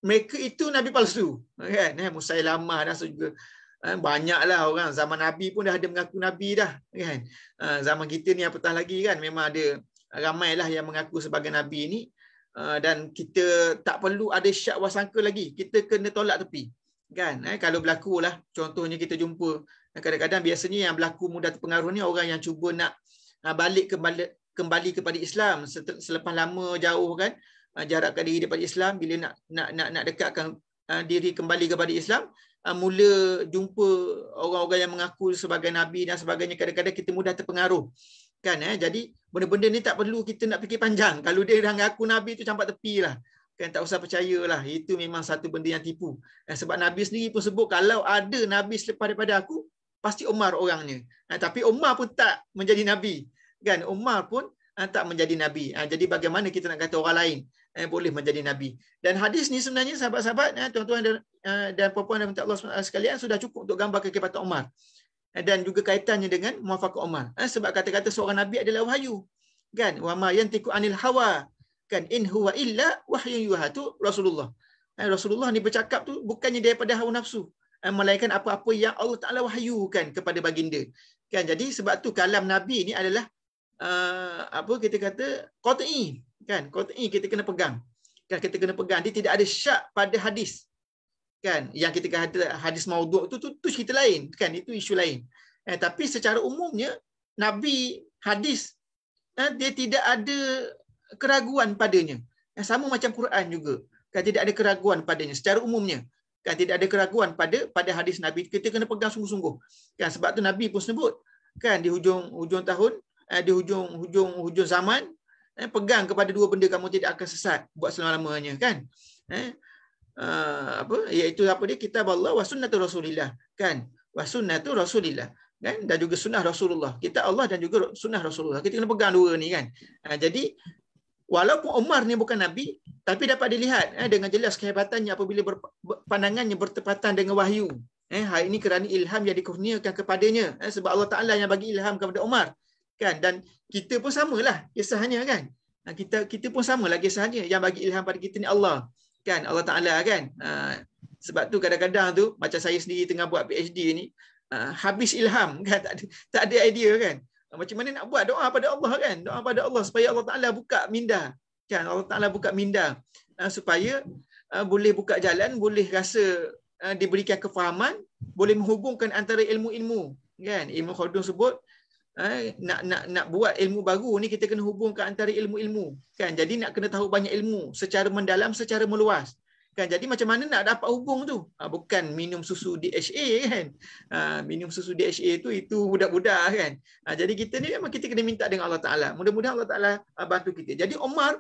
mereka itu nabi palsu kan eh musailamah dan juga eh, banyaklah orang zaman nabi pun dah ada mengaku nabi dah kan eh, zaman kita ni apatah lagi kan memang ada ramailah yang mengaku sebagai nabi ni eh, dan kita tak perlu ada syak wasangka lagi kita kena tolak tepi kan eh kalau berlaku lah contohnya kita jumpa kadang-kadang biasanya yang berlaku mudah terpengaruh ni orang yang cuba nak balik kembali kembali kepada Islam selepas lama jauh kan Ah, jarakkan diri daripada Islam bila nak nak nak, nak dekatkan uh, diri kembali kepada Islam uh, mula jumpa orang-orang yang mengaku sebagai nabi dan sebagainya kadang-kadang kita mudah terpengaruh kan eh jadi benda-benda ni tak perlu kita nak fikir panjang kalau dia dah mengaku nabi tu campak tepi lah kan tak usah percayalah itu memang satu benda yang tipu eh, sebab nabi sendiri pun sebut kalau ada nabi selepas daripada aku pasti Umar orangnya eh, tapi Umar pun tak menjadi nabi kan Umar pun ha, tak menjadi nabi. Ha, jadi bagaimana kita nak kata orang lain eh, boleh menjadi nabi? Dan hadis ni sebenarnya sahabat-sahabat, eh, tuan-tuan dan, eh, dan puan-puan dan Allah sekalian sudah cukup untuk gambar kekepatan Umar. Eh, dan juga kaitannya dengan muafakat Umar. Eh, sebab kata-kata seorang nabi adalah wahyu. Kan? Wa ma yantiku anil hawa. Kan? In huwa illa wahyu yuha tu Rasulullah. Eh, Rasulullah ni bercakap tu bukannya daripada hawa nafsu. Eh, melainkan apa-apa yang Allah Ta'ala wahyukan kepada baginda. Kan? Jadi sebab tu kalam Nabi ni adalah uh, apa kita kata qat'i kan qat'i kita kena pegang kan kita kena pegang dia tidak ada syak pada hadis kan yang kita kata hadis mauduk tu tu, tu cerita lain kan itu isu lain eh tapi secara umumnya nabi hadis eh, dia tidak ada keraguan padanya yang eh, sama macam Quran juga kan tidak ada keraguan padanya secara umumnya kan tidak ada keraguan pada pada hadis nabi kita kena pegang sungguh-sungguh kan sebab tu nabi pun sebut kan di hujung hujung tahun eh, di hujung hujung hujung zaman eh, pegang kepada dua benda kamu tidak akan sesat buat selama-lamanya kan eh, uh, apa iaitu apa dia kitab Allah wa sunnatur rasulillah kan wa sunnatur rasulillah kan dan juga sunnah rasulullah kita Allah dan juga sunnah rasulullah kita kena pegang dua ni kan uh, jadi Walaupun Umar ni bukan Nabi, tapi dapat dilihat eh, dengan jelas kehebatannya apabila ber, pandangannya bertepatan dengan wahyu. Eh, hari ini kerana ilham yang dikurniakan kepadanya. Eh, sebab Allah Ta'ala yang bagi ilham kepada Umar kan dan kita pun samalah kisahnya kan kita kita pun samalah kisahnya yang bagi ilham pada kita ni Allah kan Allah Taala kan ah, sebab tu kadang-kadang tu macam saya sendiri tengah buat PhD ni ah, habis ilham kan tak ada tak ada idea kan ah, macam mana nak buat doa pada Allah kan doa pada Allah supaya Allah Taala buka minda kan Allah Taala buka minda supaya boleh buka jalan boleh rasa diberikan kefahaman boleh menghubungkan antara ilmu-ilmu kan ilmu khodum sebut Eh, nak nak nak buat ilmu baru ni kita kena hubungkan antara ilmu-ilmu kan jadi nak kena tahu banyak ilmu secara mendalam secara meluas kan jadi macam mana nak dapat hubung tu ah, bukan minum susu DHA kan ah, minum susu DHA tu itu budak-budak kan ah, jadi kita ni memang kita kena minta dengan Allah Taala mudah-mudahan Allah Taala bantu kita jadi Omar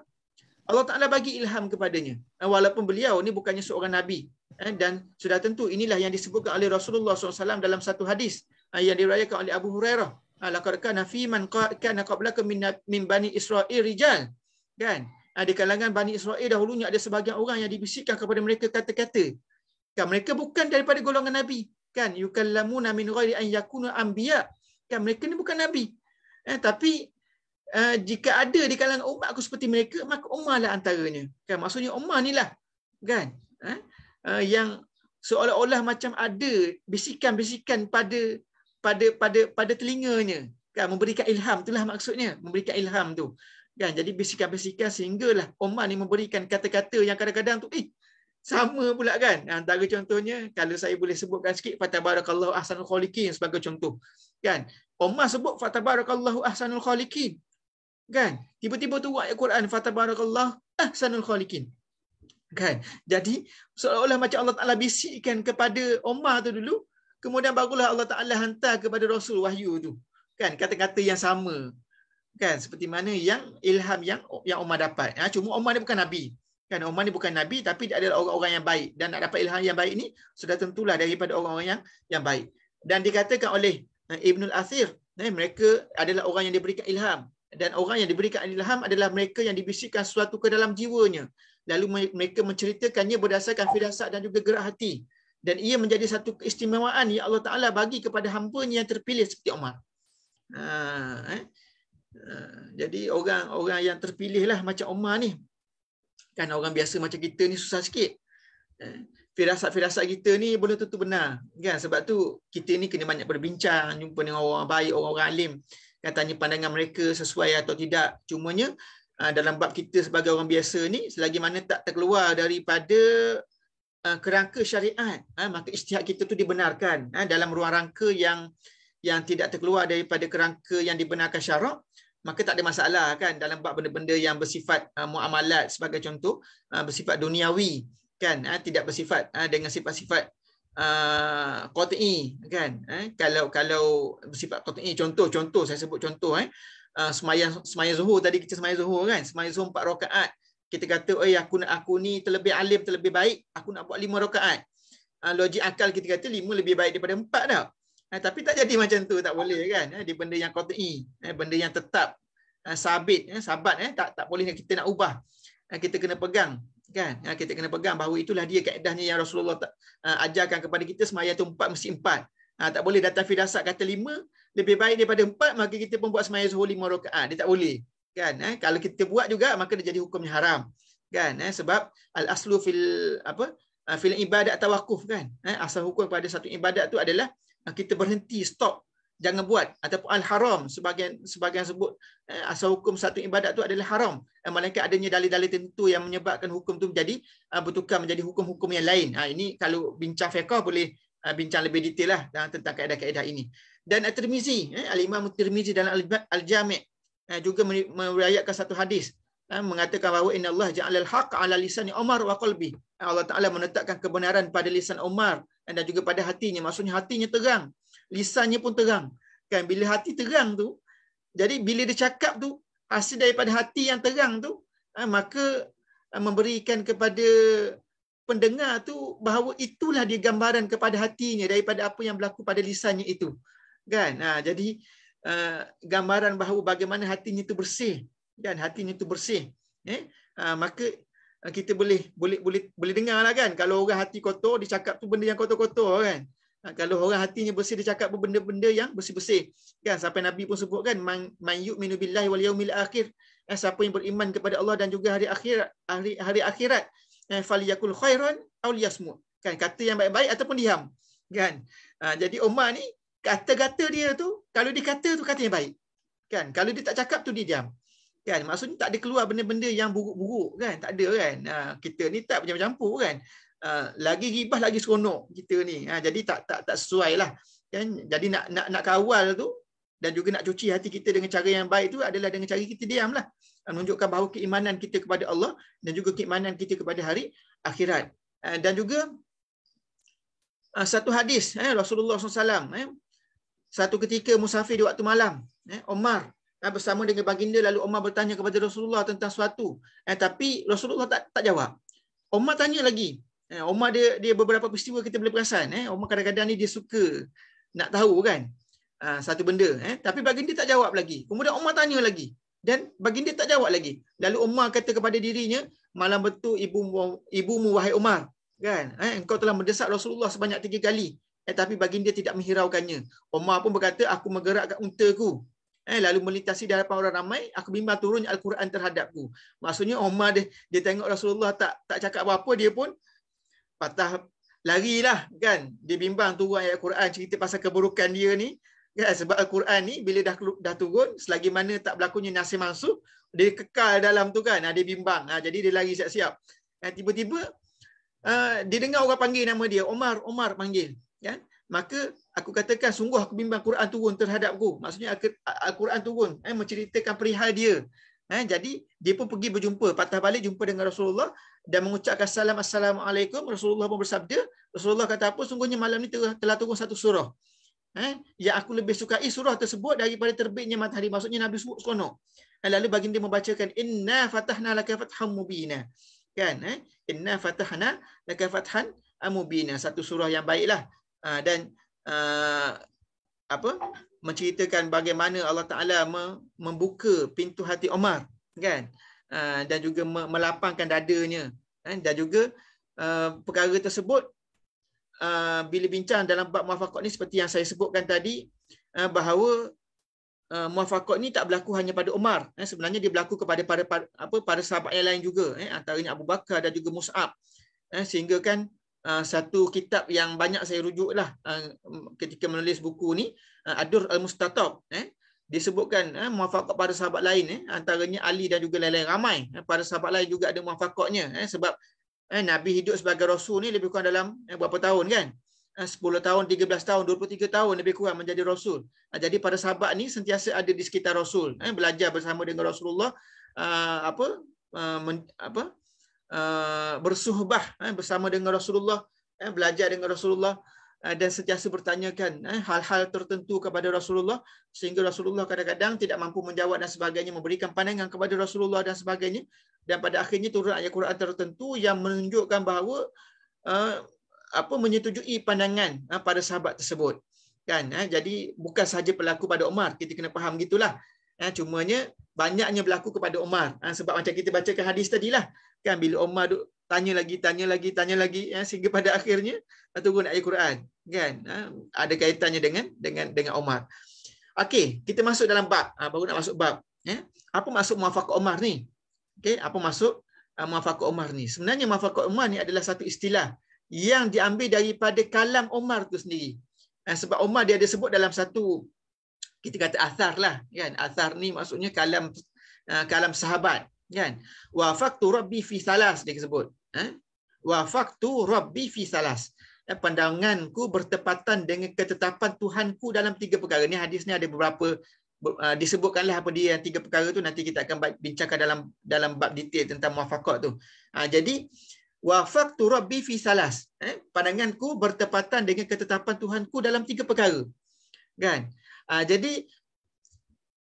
Allah Taala bagi ilham kepadanya walaupun beliau ni bukannya seorang nabi eh, dan sudah tentu inilah yang disebutkan oleh Rasulullah SAW dalam satu hadis yang diriwayatkan oleh Abu Hurairah laqad kana fi man kana qablakum min min bani Israil rijal. Kan? Ah, di kalangan Bani Israel dahulunya ada sebahagian orang yang dibisikkan kepada mereka kata-kata. Kan mereka bukan daripada golongan nabi, kan? Yukallamuna min ghairi an yakunu anbiya. Kan mereka ni bukan nabi. Eh, tapi uh, jika ada di kalangan umat aku seperti mereka, maka Umar lah antaranya. Kan maksudnya Umar ni lah. Kan? Eh? Uh, yang seolah-olah macam ada bisikan-bisikan pada pada pada pada telinganya kan memberikan ilham itulah maksudnya memberikan ilham tu kan jadi bisikan-bisikan sehinggalah Omar ni memberikan kata-kata yang kadang-kadang tu eh sama pula kan ha, antara contohnya kalau saya boleh sebutkan sikit fatah barakallahu ahsanul khaliqin sebagai contoh kan Omar sebut fatah barakallahu ahsanul khaliqin kan tiba-tiba tu ayat Quran fatah barakallahu ahsanul khaliqin kan jadi seolah-olah macam Allah Taala bisikkan kepada Omar tu dulu Kemudian barulah Allah Ta'ala hantar kepada Rasul Wahyu tu. Kan, kata-kata yang sama. Kan, seperti mana yang ilham yang yang Umar dapat. Ha, cuma Umar ni bukan Nabi. Kan, Umar ni bukan Nabi tapi dia adalah orang-orang yang baik. Dan nak dapat ilham yang baik ni, sudah tentulah daripada orang-orang yang yang baik. Dan dikatakan oleh eh, Ibnul Athir, eh, mereka adalah orang yang diberikan ilham. Dan orang yang diberikan ilham adalah mereka yang dibisikkan sesuatu ke dalam jiwanya. Lalu mereka menceritakannya berdasarkan firasat dan juga gerak hati dan ia menjadi satu keistimewaan yang Allah Taala bagi kepada hamba yang terpilih seperti Omar. Ha, eh. ha, jadi orang-orang yang terpilihlah macam Omar ni kan orang biasa macam kita ni susah sikit. Eh. Firasat-firasat kita ni boleh tentu benar kan sebab tu kita ni kena banyak berbincang jumpa dengan orang baik orang-orang alim katanya pandangan mereka sesuai atau tidak cumanya ha, dalam bab kita sebagai orang biasa ni selagi mana tak terkeluar daripada Uh, kerangka syariat ha, maka ijtihad kita tu dibenarkan ha, dalam ruang rangka yang yang tidak terkeluar daripada kerangka yang dibenarkan syarak maka tak ada masalah kan dalam bab benda-benda yang bersifat uh, muamalat sebagai contoh uh, bersifat duniawi kan ha, tidak bersifat dengan sifat-sifat qat'i kan kalau kalau bersifat qat'i contoh contoh saya sebut contoh eh semayan semayan zuhur tadi kita semayan zuhur kan semayan zuhur empat rakaat kita kata oi eh, aku nak aku ni terlebih alim terlebih baik aku nak buat lima rakaat uh, logik akal kita kata lima lebih baik daripada empat dah uh, tapi tak jadi macam tu tak boleh kan uh, dia benda yang qati uh, benda yang tetap uh, sabit uh, sabat uh, tak tak boleh kita nak ubah uh, kita kena pegang kan uh, kita kena pegang bahawa itulah dia kaedahnya yang Rasulullah uh, ajarkan kepada kita semaya tu empat mesti empat uh, tak boleh datang firasat kata lima lebih baik daripada empat maka kita pun buat semaya zuhur lima rakaat dia tak boleh kan eh kalau kita buat juga maka dia jadi hukumnya haram kan eh sebab al aslu fil apa ah, fil ibadat tawakuf kan eh asal hukum pada satu ibadat tu adalah ah, kita berhenti stop jangan buat ataupun al haram sebagian sebagian sebut eh, asal hukum satu ibadat tu adalah haram eh, malaikat adanya dalil-dalil tertentu yang menyebabkan hukum tu menjadi uh, bertukar menjadi hukum-hukum yang lain ha ini kalau bincang fiqh boleh uh, bincang lebih detail lah tentang kaedah-kaedah ini dan at-tirmizi eh, al imam at-tirmizi dalam al jami juga meriwayatkan satu hadis mengatakan bahawa inna Allah ja'alal haqq 'ala lisan Umar wa qalbi. Allah Taala menetapkan kebenaran pada lisan Umar dan juga pada hatinya. Maksudnya hatinya terang, lisannya pun terang. Kan bila hati terang tu, jadi bila dia cakap tu hasil daripada hati yang terang tu, maka memberikan kepada pendengar tu bahawa itulah dia gambaran kepada hatinya daripada apa yang berlaku pada lisannya itu. Kan? Ha, jadi Eh, gambaran bahawa bagaimana hatinya itu bersih kan hatinya itu bersih eh uh, maka eh, kita boleh boleh boleh boleh dengarlah kan kalau orang hati kotor dicakap tu benda yang kotor-kotor kan ha, kalau orang hatinya bersih dicakap pun benda-benda yang bersih-bersih kan sampai nabi pun sebut kan man, man yu'minu billahi wal yaumil akhir eh, siapa yang beriman kepada Allah dan juga hari akhir hari hari akhirat eh, falyakul khairan aw liyasmut kan kata yang baik-baik ataupun diam kan ha, jadi Umar ni kata-kata dia tu kalau dia kata tu katanya baik kan kalau dia tak cakap tu dia diam kan maksudnya tak ada keluar benda-benda yang buruk-buruk kan tak ada kan ha, kita ni tak bercampur-campur kan ha, lagi ribah lagi seronok kita ni ha, jadi tak tak tak sesuai lah kan jadi nak nak nak kawal tu dan juga nak cuci hati kita dengan cara yang baik tu adalah dengan cara kita diam lah ha, menunjukkan bahawa keimanan kita kepada Allah dan juga keimanan kita kepada hari akhirat ha, dan juga ha, satu hadis eh, Rasulullah SAW eh, satu ketika musafir di waktu malam eh Umar eh, bersama dengan baginda lalu Omar bertanya kepada Rasulullah tentang suatu eh tapi Rasulullah tak tak jawab Omar tanya lagi eh Umar dia dia beberapa peristiwa kita boleh perasan eh Omar kadang-kadang ni dia suka nak tahu kan uh, satu benda eh tapi baginda tak jawab lagi kemudian Omar tanya lagi dan baginda tak jawab lagi lalu Omar kata kepada dirinya malam betul ibu ibumu wahai Umar kan eh engkau telah mendesak Rasulullah sebanyak tiga kali tetapi eh, baginda tidak menghiraukannya. Umar pun berkata, aku menggerakkan unta ku. Eh, lalu melintasi di hadapan orang ramai, aku bimbang turun Al-Quran terhadapku. Maksudnya Umar dia, dia tengok Rasulullah tak tak cakap apa-apa, dia pun patah lah kan. Dia bimbang turun Al-Quran, cerita pasal keburukan dia ni. Kan? Sebab Al-Quran ni bila dah, dah turun, selagi mana tak berlakunya nasib masuk, dia kekal dalam tu kan, ha, dia bimbang. Ha, jadi dia lari siap-siap. Ha, tiba-tiba, uh, dia dengar orang panggil nama dia, Omar, Omar panggil. Ya, maka aku katakan sungguh aku bimbang Quran turun terhadapku maksudnya Al-Quran turun eh menceritakan perihal dia eh jadi dia pun pergi berjumpa patah balik jumpa dengan Rasulullah dan mengucapkan salam assalamualaikum Rasulullah pun bersabda Rasulullah kata apa sungguhnya malam ni telah turun satu surah eh yang aku lebih sukai eh, surah tersebut daripada terbitnya matahari maksudnya Nabi sebut sono eh, lalu baginda membacakan inna fatahna laka fatham mubina kan eh inna fatahna laka fathan mubina satu surah yang baiklah Ah, dan uh, apa menceritakan bagaimana Allah Taala membuka pintu hati Omar kan uh, dan juga melapangkan dadanya kan? dan juga uh, perkara tersebut uh, bila bincang dalam bab muafakat ni seperti yang saya sebutkan tadi uh, bahawa uh, muafakat ni tak berlaku hanya pada Umar eh? sebenarnya dia berlaku kepada para, para apa para sahabat yang lain juga eh? antaranya Abu Bakar dan juga Mus'ab eh? sehingga kan Ah, satu kitab yang banyak saya rujuklah uh, ketika menulis buku ni Adur ah, al-Mustatab eh disebutkan eh, muafakat pada sahabat lain eh, antaranya Ali dan juga lain-lain ramai eh, pada sahabat lain juga ada muafakatnya eh, sebab eh, Nabi hidup sebagai rasul ni lebih kurang dalam eh, berapa tahun kan eh, 10 tahun 13 tahun 23 tahun lebih kurang menjadi rasul eh, jadi pada sahabat ni sentiasa ada di sekitar rasul eh, belajar bersama dengan Rasulullah uh, apa uh, men, apa Eh, bersuhbah eh, bersama dengan Rasulullah, eh, belajar dengan Rasulullah eh, dan sentiasa bertanyakan eh, hal-hal tertentu kepada Rasulullah sehingga Rasulullah kadang-kadang tidak mampu menjawab dan sebagainya, memberikan pandangan kepada Rasulullah dan sebagainya. Dan pada akhirnya turun ayat Quran tertentu yang menunjukkan bahawa eh, apa menyetujui pandangan eh, pada sahabat tersebut. Kan, eh, jadi bukan sahaja pelaku pada Omar kita kena faham gitulah. Eh, cumanya banyaknya berlaku kepada Omar Eh, sebab macam kita bacakan hadis tadi lah Kan bila Omar duk tanya lagi, tanya lagi, tanya lagi ya, sehingga pada akhirnya turun ayat Quran. Kan? Ha? Ada kaitannya dengan dengan dengan Omar. Okey, kita masuk dalam bab. Ha, baru nak masuk bab. Ya? Apa masuk muafakat Omar ni? Okey, apa masuk uh, muafakat Omar ni? Sebenarnya muafakat Omar ni adalah satu istilah yang diambil daripada kalam Omar tu sendiri. Ha, sebab Omar dia ada sebut dalam satu kita kata athar lah kan athar ni maksudnya kalam uh, kalam sahabat kan wa faqtu rabbi fi salas dia sebut eh wa faqtu rabbi fi salas eh, pandanganku bertepatan dengan ketetapan tuhanku dalam tiga perkara ni hadis ni ada beberapa uh, disebutkanlah apa dia yang tiga perkara tu nanti kita akan bincangkan dalam dalam bab detail tentang muafakat tu ha, jadi wa faqtu rabbi fi salas eh pandanganku bertepatan dengan ketetapan tuhanku dalam tiga perkara kan ha, jadi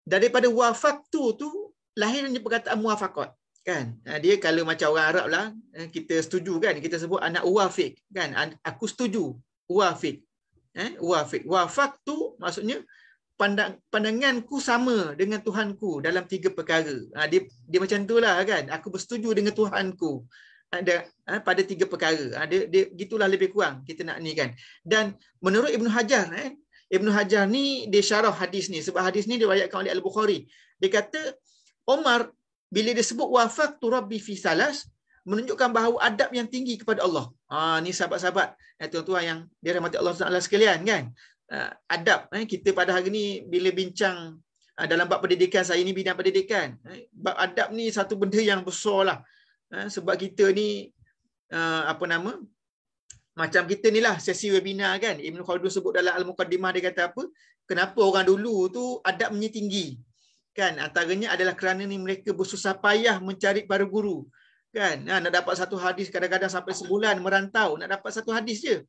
daripada wafaktu tu lahirnya perkataan muafakat kan ha, dia kalau macam orang Arab lah eh, kita setuju kan kita sebut anak wafik kan aku setuju wafik eh wafik wafak tu maksudnya pandang pandanganku sama dengan Tuhanku dalam tiga perkara ha, dia dia macam itulah kan aku bersetuju dengan Tuhanku ada ha, pada tiga perkara ada dia gitulah lebih kurang kita nak ni kan dan menurut Ibnu Hajar eh Ibnu Hajar ni dia syarah hadis ni sebab hadis ni diriwayatkan oleh Al-Bukhari dia kata Omar bila dia sebut wafaq tu rabbi fi salas menunjukkan bahawa adab yang tinggi kepada Allah. Ha ni sahabat-sahabat eh, tuan-tuan yang dirahmati Allah Subhanahu sekalian kan. Ha, adab eh, kita pada hari ni bila bincang ha, dalam bab pendidikan saya ni bidang pendidikan eh, bab adab ni satu benda yang besar lah ha, sebab kita ni apa nama macam kita ni lah sesi webinar kan Ibn Khaldun sebut dalam Al-Muqaddimah dia kata apa kenapa orang dulu tu adabnya tinggi kan antaranya adalah kerana ni mereka bersusah payah mencari para guru kan ha, nak dapat satu hadis kadang-kadang sampai sebulan merantau nak dapat satu hadis je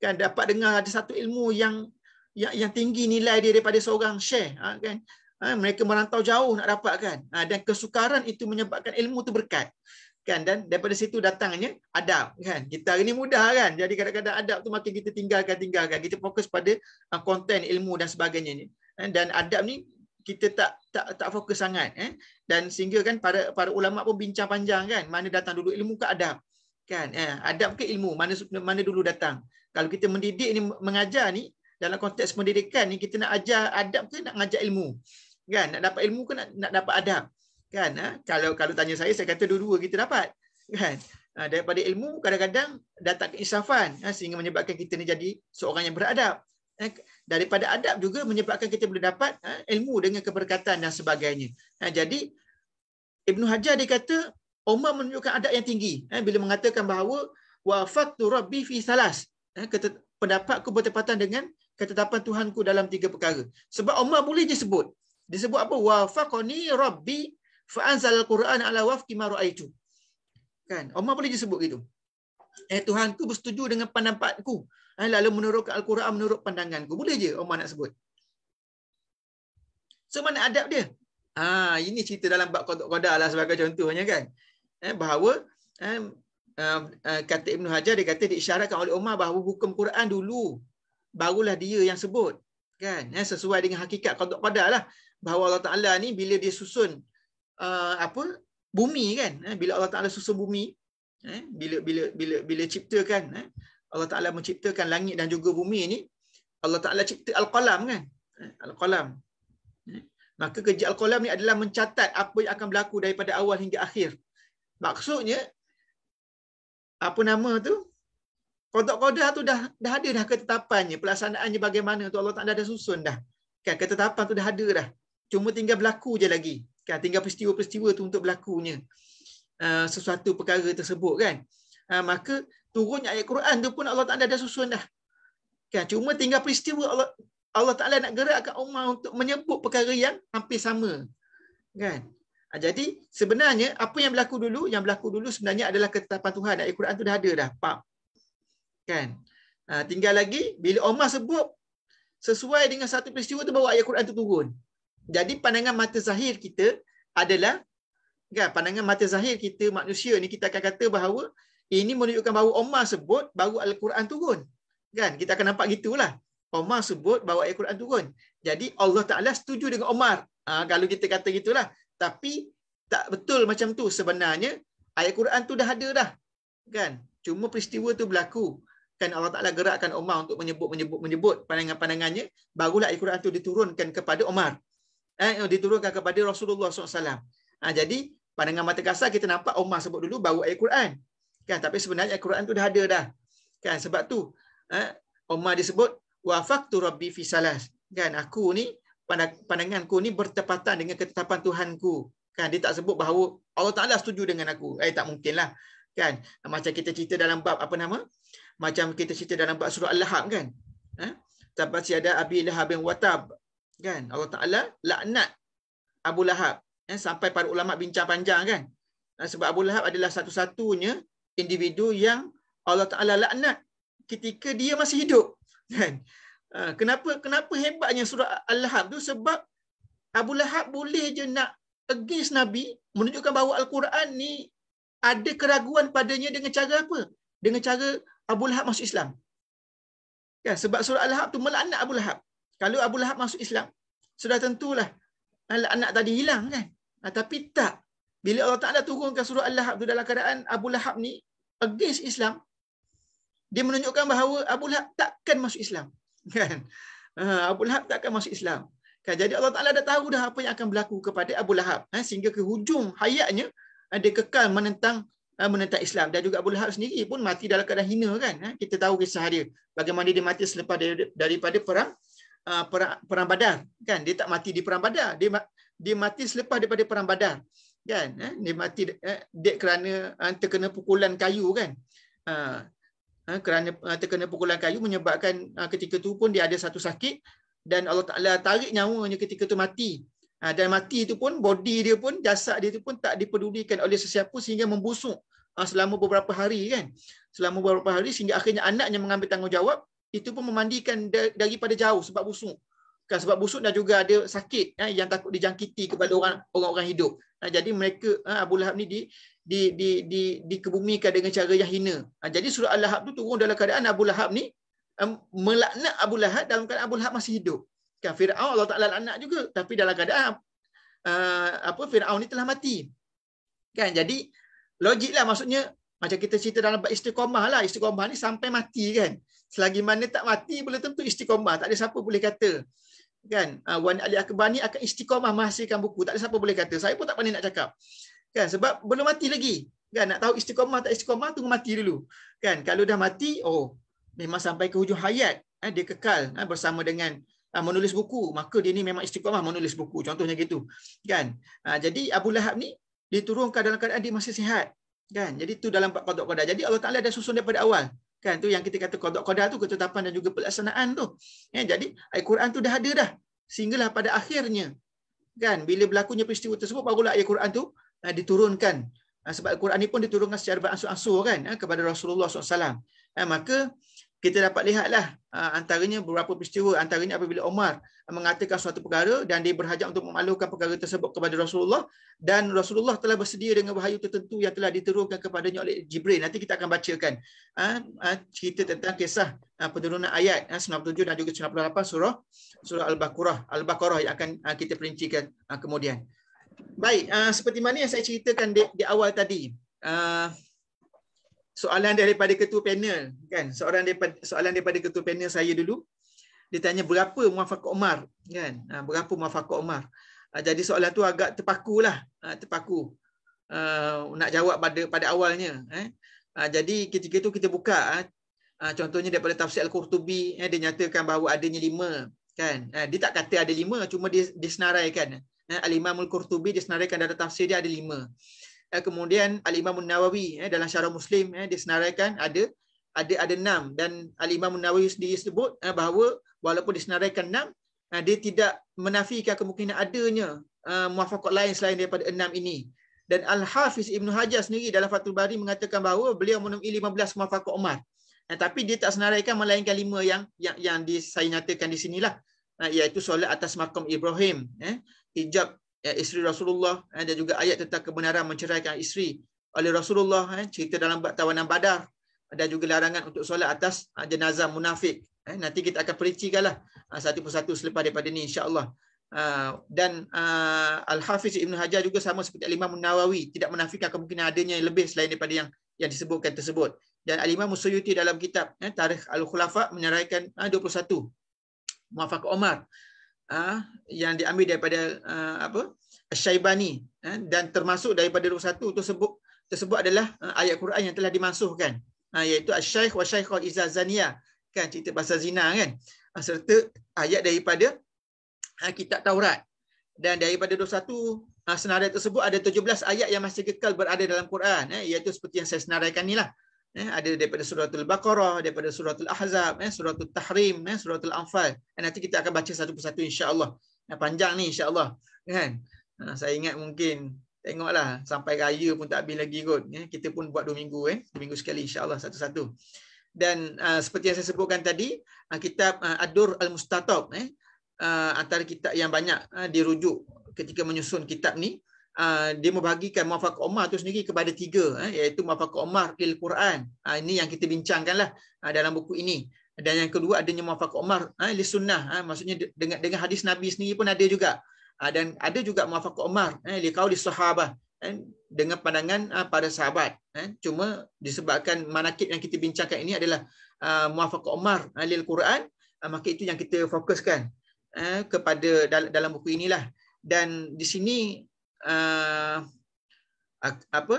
kan dapat dengar ada satu ilmu yang yang, yang tinggi nilai dia daripada seorang syekh ha, kan ha, mereka merantau jauh nak dapatkan ha, dan kesukaran itu menyebabkan ilmu tu berkat kan dan daripada situ datangnya adab kan kita hari ni mudah kan jadi kadang-kadang adab tu makin kita tinggalkan tinggalkan kita fokus pada uh, konten uh, ilmu dan sebagainya ni ha, dan adab ni kita tak tak tak fokus sangat eh dan sehingga kan para para ulama pun bincang panjang kan mana datang dulu ilmu ke adab kan eh adab ke ilmu mana mana dulu datang kalau kita mendidik ni mengajar ni dalam konteks pendidikan ni kita nak ajar adab ke nak ngajar ilmu kan nak dapat ilmu ke nak, nak dapat adab kan eh? kalau kalau tanya saya saya kata dua-dua kita dapat kan ah, daripada ilmu kadang-kadang datang keinsafan eh, sehingga menyebabkan kita ni jadi seorang yang beradab Eh, daripada adab juga menyebabkan kita boleh dapat eh, ilmu dengan keberkatan dan sebagainya. Eh, jadi Ibnu Hajar dia kata Umar menunjukkan adab yang tinggi bila mengatakan bahawa wafaqtu rabbi fi salas. Pendapatku bertepatan dengan ketetapan Tuhanku dalam tiga perkara. Sebab Umar boleh je sebut. Dia sebut apa? Wafaqani rabbi fa anzal al-Quran ala wafqi ma ra'aitu. Kan? Umar boleh je sebut gitu. Eh Tuhanku bersetuju dengan pendapatku Eh, lalu menurut Al-Quran menurut pandanganku. Boleh je Omar nak sebut. So mana adab dia? Ha, ini cerita dalam bab kodok kodak lah sebagai contohnya kan. Eh, bahawa eh, eh, eh, kata Ibn Hajar dia kata diisyaratkan oleh Umar bahawa hukum Quran dulu barulah dia yang sebut kan eh, sesuai dengan hakikat kodok kodak lah bahawa Allah Taala ni bila dia susun uh, apa bumi kan eh, bila Allah Taala susun bumi eh, bila bila bila bila ciptakan eh, Allah Taala menciptakan langit dan juga bumi ni Allah Taala cipta al-qalam kan eh, al-qalam maka kerja al-qalam ni adalah mencatat apa yang akan berlaku daripada awal hingga akhir maksudnya apa nama tu qada-qada tu dah dah ada dah ketetapannya pelaksanaannya bagaimana tu Allah Taala dah susun dah kan ketetapan tu dah ada dah cuma tinggal berlaku je lagi kan tinggal peristiwa-peristiwa tu untuk berlakunya ah, sesuatu perkara tersebut kan ah, maka turunnya ayat Quran tu pun Allah Taala dah susun dah. Kan cuma tinggal peristiwa Allah Allah Taala nak gerakkan umat untuk menyebut perkara yang hampir sama. Kan? Ha, jadi sebenarnya apa yang berlaku dulu yang berlaku dulu sebenarnya adalah ketetapan Tuhan ayat Quran tu dah ada dah. Pak. Kan? Ha, tinggal lagi bila umat sebut sesuai dengan satu peristiwa tu bawa ayat Quran tu turun. Jadi pandangan mata zahir kita adalah kan pandangan mata zahir kita manusia ni kita akan kata bahawa ini menunjukkan bahawa Omar sebut baru Al-Quran turun. Kan? Kita akan nampak gitulah. Omar sebut bawa al Quran turun. Jadi Allah Taala setuju dengan Omar. Ha, kalau kita kata gitulah. Tapi tak betul macam tu sebenarnya ayat Quran tu dah ada dah. Kan? Cuma peristiwa tu berlaku kan Allah Taala gerakkan Omar untuk menyebut menyebut menyebut pandangan-pandangannya barulah Al-Quran tu diturunkan kepada Omar. Ha, eh diturunkan kepada Rasulullah SAW. Ha, jadi pandangan mata kasar kita nampak Omar sebut dulu bawa Al-Quran. Kan tapi sebenarnya Al-Quran tu dah ada dah. Kan sebab tu eh ha, Umar disebut wafaqtu rabbi fi salas. Kan aku ni pandangan aku ni bertepatan dengan ketetapan Tuhanku. Kan dia tak sebut bahawa Allah Taala setuju dengan aku. Eh tak mungkinlah. Kan macam kita cerita dalam bab apa nama? Macam kita cerita dalam bab surah Al-Lahab kan. Eh ha? tabat si ada Abi Lahab bin Watab. Kan Allah Taala laknat Abu Lahab. Eh sampai para ulama bincang panjang kan. Ha, sebab Abu Lahab adalah satu-satunya individu yang Allah Taala laknat ketika dia masih hidup kan? ah, kenapa kenapa hebatnya surah al-lahab tu sebab Abu Lahab boleh je nak against nabi menunjukkan bahawa al-Quran ni ada keraguan padanya dengan cara apa dengan cara Abu Lahab masuk Islam kan sebab surah al-lahab tu melaknat Abu Lahab kalau Abu Lahab masuk Islam sudah tentulah anak ah, anak tadi hilang kan nah, tapi tak bila Allah Taala turunkan surah al-lahab tu dalam keadaan Abu Lahab ni against Islam dia menunjukkan bahawa Abu Lahab takkan masuk Islam kan ah, Abu Lahab takkan masuk Islam kan jadi Allah Taala dah tahu dah apa yang akan berlaku kepada Abu Lahab ha? sehingga ke hujung hayatnya eh, dia kekal menentang eh, menentang Islam dan juga Abu Lahab sendiri pun mati dalam keadaan hina kan kita tahu kisah dia bagaimana dia mati selepas daripada perang ah, perang, perang Badar kan dia tak mati di perang Badar dia dia mati selepas daripada perang Badar kan eh? dia mati eh? dia kerana eh, terkena pukulan kayu kan ha eh, kerana eh, terkena pukulan kayu menyebabkan eh, ketika tu pun dia ada satu sakit dan Allah Taala tarik nyawanya ketika tu mati ha, dan mati itu pun body dia pun jasad dia itu pun tak dipedulikan oleh sesiapa sehingga membusuk ha, selama beberapa hari kan selama beberapa hari sehingga akhirnya anaknya mengambil tanggungjawab itu pun memandikan daripada jauh sebab busuk kan, sebab busuk dan juga ada sakit ya, yang takut dijangkiti kepada orang orang, -orang hidup. Ha, jadi mereka ha, Abu Lahab ni di di di di dikebumikan dengan cara yang hina. Ha, jadi surah Al-Lahab tu turun dalam keadaan Abu Lahab ni um, melaknat Abu Lahab dalam keadaan Abu Lahab masih hidup. Kan Firaun Allah Taala laknat juga tapi dalam keadaan uh, apa Firaun ni telah mati. Kan jadi logiklah maksudnya macam kita cerita dalam bab istiqomah lah. Istiqomah ni sampai mati kan. Selagi mana tak mati, boleh tentu istiqomah. Tak ada siapa boleh kata kan ah, Wan Ali Akbar ni akan istiqamah menghasilkan buku tak ada siapa boleh kata saya pun tak pandai nak cakap kan sebab belum mati lagi kan nak tahu istiqamah tak istiqamah tunggu mati dulu kan kalau dah mati oh memang sampai ke hujung hayat eh, dia kekal eh, bersama dengan eh, menulis buku maka dia ni memang istiqamah menulis buku contohnya gitu kan ha, jadi Abu Lahab ni diturunkan dalam keadaan dia masih sihat kan jadi tu dalam empat qada jadi Allah Taala dah susun daripada awal kan tu yang kita kata kodok kodal tu ketetapan dan juga pelaksanaan tu ya, jadi ayat Quran tu dah ada dah sehinggalah pada akhirnya kan bila berlakunya peristiwa tersebut barulah ayat Quran tu uh, diturunkan uh, sebab Quran ni pun diturunkan secara beransur-ansur kan uh, kepada Rasulullah SAW uh, maka kita dapat lihatlah ah, antaranya beberapa peristiwa antaranya apabila Omar mengatakan suatu perkara dan dia berhajat untuk memalukan perkara tersebut kepada Rasulullah dan Rasulullah telah bersedia dengan wahyu tertentu yang telah diterungkan kepadanya oleh Jibril nanti kita akan bacakan ah, ah, cerita tentang kisah penurunan ayat 97 dan juga 98 surah surah al-baqarah al-baqarah yang akan kita perincikan kemudian baik seperti mana yang saya ceritakan di awal tadi Uh, soalan daripada ketua panel kan seorang daripada soalan daripada ketua panel saya dulu dia tanya berapa muafakat Omar, kan ha, berapa muafakat Omar? ha, jadi soalan tu agak terpakulah ha, terpaku uh, nak jawab pada pada awalnya eh ha, jadi ketika tu kita buka ha, ha contohnya daripada tafsir al-Qurtubi eh, dia nyatakan bahawa adanya lima kan eh, dia tak kata ada lima cuma dia, dia senaraikan eh, al-Imamul Qurtubi dia senaraikan dalam tafsir dia ada lima Eh, kemudian Al Imam Nawawi eh, dalam Syarah Muslim eh, dia senaraikan ada ada ada enam dan Al Imam Nawawi sendiri sebut eh, bahawa walaupun disenaraikan enam eh, dia tidak menafikan kemungkinan adanya eh, muafakat lain selain daripada enam ini dan Al Hafiz Ibn Hajar sendiri dalam Fathul Bari mengatakan bahawa beliau menemui 15 muafakat Umar eh, tapi dia tak senaraikan melainkan lima yang yang yang di, saya nyatakan di sinilah eh, iaitu solat atas makam Ibrahim eh, hijab ya, isteri Rasulullah ya, dan juga ayat tentang kebenaran menceraikan isteri oleh Rasulullah ya, cerita dalam bab tawanan Badar dan juga larangan untuk solat atas ya, jenazah munafik ya, nanti kita akan perincikanlah ya, satu persatu selepas daripada ini insyaallah Uh, dan uh, Al-Hafiz Ibn Hajar juga sama seperti Al-Imam Nawawi tidak menafikan kemungkinan adanya yang lebih selain daripada yang yang disebutkan tersebut. Dan Al-Imam Musayyuti dalam kitab eh, Tarikh Al-Khulafa menyerahkan uh, 21 Muafak Omar uh, yang diambil daripada uh, apa Syaibani uh, dan termasuk daripada 21 tersebut tersebut adalah uh, ayat Quran yang telah dimansuhkan uh, iaitu asy-syaikh wa syaikhul izazania kan cerita pasal zina kan uh, serta ayat daripada uh, kitab Taurat dan daripada 21 uh, senarai tersebut ada 17 ayat yang masih kekal berada dalam Quran eh, iaitu seperti yang saya senaraikan inilah eh, ada daripada suratul baqarah daripada suratul ahzab eh suratul tahrim eh suratul anfal eh, nanti kita akan baca satu persatu insyaallah eh, panjang ni insyaallah kan eh, saya ingat mungkin tengoklah sampai raya pun tak habis lagi kot eh, kita pun buat dua minggu eh dua minggu sekali insyaallah satu-satu dan uh, seperti yang saya sebutkan tadi uh, kitab uh, adur al mustatab eh uh, antara kitab yang banyak uh, dirujuk ketika menyusun kitab ni Ah, dia membagikan muafakat Omar tu sendiri kepada tiga eh, iaitu muafakat Umar lil Quran. Ha, ini yang kita bincangkan lah ha, dalam buku ini. Dan yang kedua adanya muafakat Omar ha, lil sunnah. Ha, maksudnya dengan, dengan hadis Nabi sendiri pun ada juga. Ha, dan ada juga muafakat Omar. eh, lil di sahabah. Eh, dengan pandangan ha, pada sahabat. Eh, cuma disebabkan manakib yang kita bincangkan ini adalah uh, muafakat Umar ha, lil Quran. Ha, maka itu yang kita fokuskan eh, kepada dal- dalam buku inilah. Dan di sini uh, apa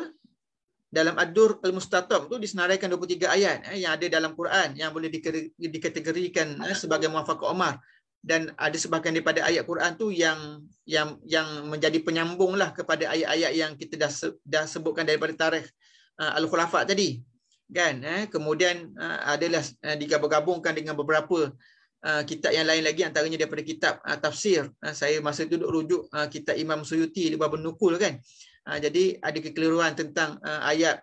dalam Ad-Dur Al-Mustatab tu disenaraikan 23 ayat eh, yang ada dalam Quran yang boleh dikategorikan eh, sebagai muafaqah Umar dan ada sebahagian daripada ayat Quran tu yang yang yang menjadi penyambung lah kepada ayat-ayat yang kita dah dah sebutkan daripada tarikh uh, ah, Al-Khulafa tadi kan eh kemudian uh, adalah uh, digabung-gabungkan dengan beberapa Ah, kitab yang lain lagi antaranya daripada kitab uh, tafsir. Uh, saya masa itu duduk rujuk uh, kitab Imam Suyuti di bab nukul kan. Uh, jadi ada kekeliruan tentang uh, ayat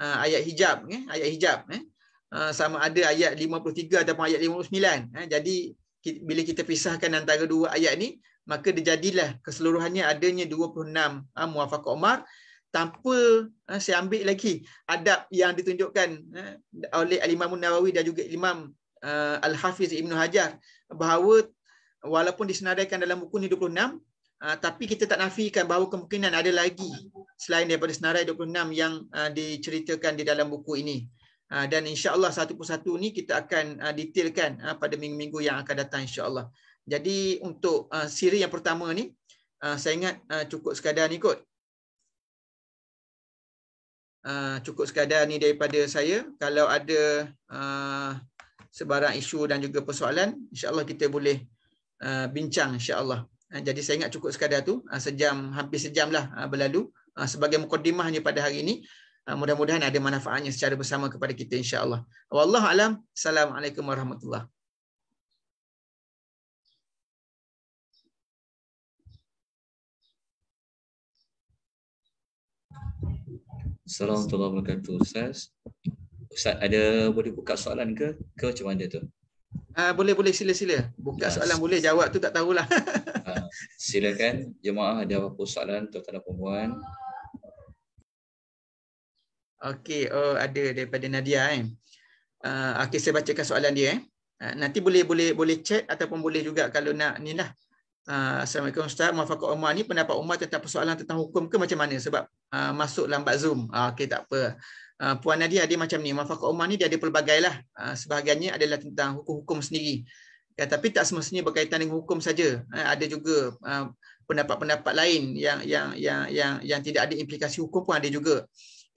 uh, ayat hijab eh? ayat hijab eh? uh, sama ada ayat 53 ataupun ayat 59. Eh? Ya. Jadi kita, bila kita pisahkan antara dua ayat ni maka dia jadilah keseluruhannya adanya 26 uh, muafakat Umar tanpa uh, saya ambil lagi adab yang ditunjukkan uh, oleh Imam Nawawi dan juga Imam uh, Al-Hafiz Ibn Hajar bahawa walaupun disenaraikan dalam buku ni 26 uh, tapi kita tak nafikan bahawa kemungkinan ada lagi selain daripada senarai 26 yang uh, diceritakan di dalam buku ini uh, dan insya-Allah satu persatu ni kita akan uh, detailkan uh, pada minggu-minggu yang akan datang insya-Allah. Jadi untuk uh, siri yang pertama ni uh, saya ingat uh, cukup sekadar ni kot. Uh, cukup sekadar ni daripada saya kalau ada uh, sebarang isu dan juga persoalan insyaallah kita boleh uh, bincang insyaallah uh, jadi saya ingat cukup sekadar tu uh, sejam hampir sejamlah uh, berlalu uh, sebagai mukadimahnya pada hari ini uh, mudah-mudahan ada manfaatnya secara bersama kepada kita insyaallah wallahu alam assalamualaikum warahmatullahi Assalamualaikum warahmatullahi wabarakatuh. Ustaz ada boleh buka soalan ke ke macam mana tu? Ah boleh boleh sila sila. Buka ya, soalan boleh jawab tu tak tahulah. uh, silakan jemaah ada apa-apa soalan tuan-tuan dan puan-puan. Okey, oh ada daripada Nadia eh. Uh, ah, okay, saya bacakan soalan dia eh. Uh, nanti boleh boleh boleh chat ataupun boleh juga kalau nak ni lah Ah, Assalamualaikum Ustaz, Muafakat Umar ni pendapat Umar tentang persoalan tentang hukum ke macam mana sebab uh, masuk lambat Zoom. Uh, Okey tak apa. Uh, Puan Nadia dia macam ni, Muafakat Umar ni dia ada pelbagai lah. Uh, sebahagiannya adalah tentang hukum-hukum sendiri. Ya, tapi tak semestinya berkaitan dengan hukum saja. Uh, ada juga uh, pendapat-pendapat lain yang, yang yang yang yang tidak ada implikasi hukum pun ada juga.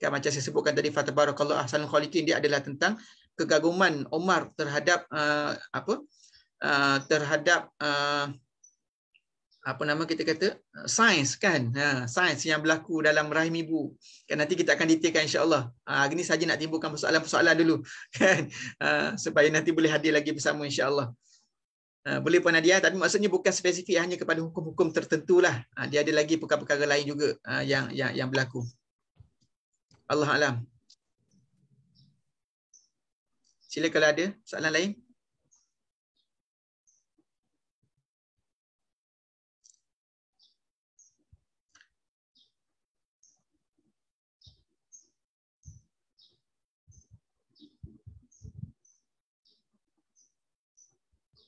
Kan, macam saya sebutkan tadi Fatah Barakallah Ahsanul Khalikin dia adalah tentang kegaguman Umar terhadap uh, apa? Uh, terhadap uh, apa nama kita kata eh, sains kan ha sains yang berlaku dalam rahim ibu kan nanti kita akan detailkan insyaallah ha ini saja nak timbulkan persoalan-persoalan dulu kan ha, supaya nanti boleh hadir lagi bersama insyaallah ha, boleh puan Nadia tapi maksudnya bukan spesifik hanya kepada hukum-hukum tertentu lah ha, dia ada lagi perkara-perkara lain juga ha, yang yang yang berlaku Allah alam sila kalau ada soalan lain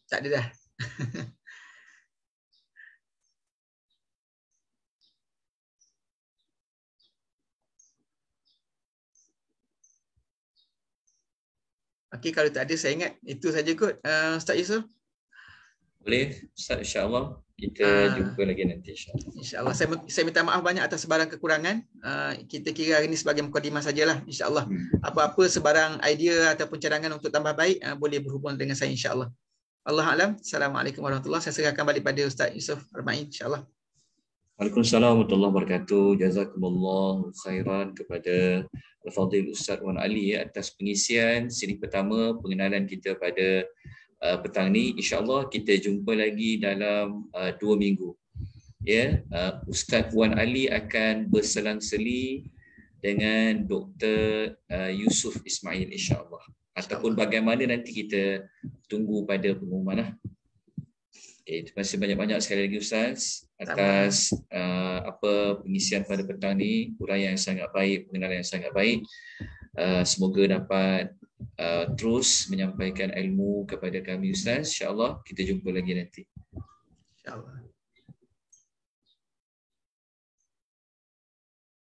Tak ada dah. Okey kalau tak ada saya ingat itu saja kot uh, Ustaz Yusof. Boleh Ustaz insya-Allah kita uh, jumpa lagi nanti insya-Allah. Insya-Allah saya saya minta maaf banyak atas sebarang kekurangan. Uh, kita kira hari ini sebagai mukadimah sajalah insya-Allah. Hmm. Apa-apa sebarang idea ataupun cadangan untuk tambah baik uh, boleh berhubung dengan saya insya-Allah. Allah alam. Assalamualaikum warahmatullahi wabarakatuh. Saya serahkan balik pada Ustaz Yusuf Arma'in Insyaallah. allah Waalaikumsalam warahmatullahi wabarakatuh. Jazakumullah khairan kepada Al-Fadhil Ustaz Wan Ali ya, atas pengisian siri pertama pengenalan kita pada uh, petang ni. Insyaallah kita jumpa lagi dalam uh, dua minggu. Ya, yeah? uh, Ustaz Wan Ali akan berselang-seli dengan Dr. Uh, Yusuf Ismail Insyaallah ataupun bagaimana nanti kita tunggu pada pengumuman lah. Okay, eh, terima kasih banyak-banyak sekali lagi Ustaz atas uh, apa pengisian pada petang ni, uraian yang sangat baik, pengenalan yang sangat baik. Uh, semoga dapat uh, terus menyampaikan ilmu kepada kami Ustaz. InsyaAllah kita jumpa lagi nanti. InsyaAllah.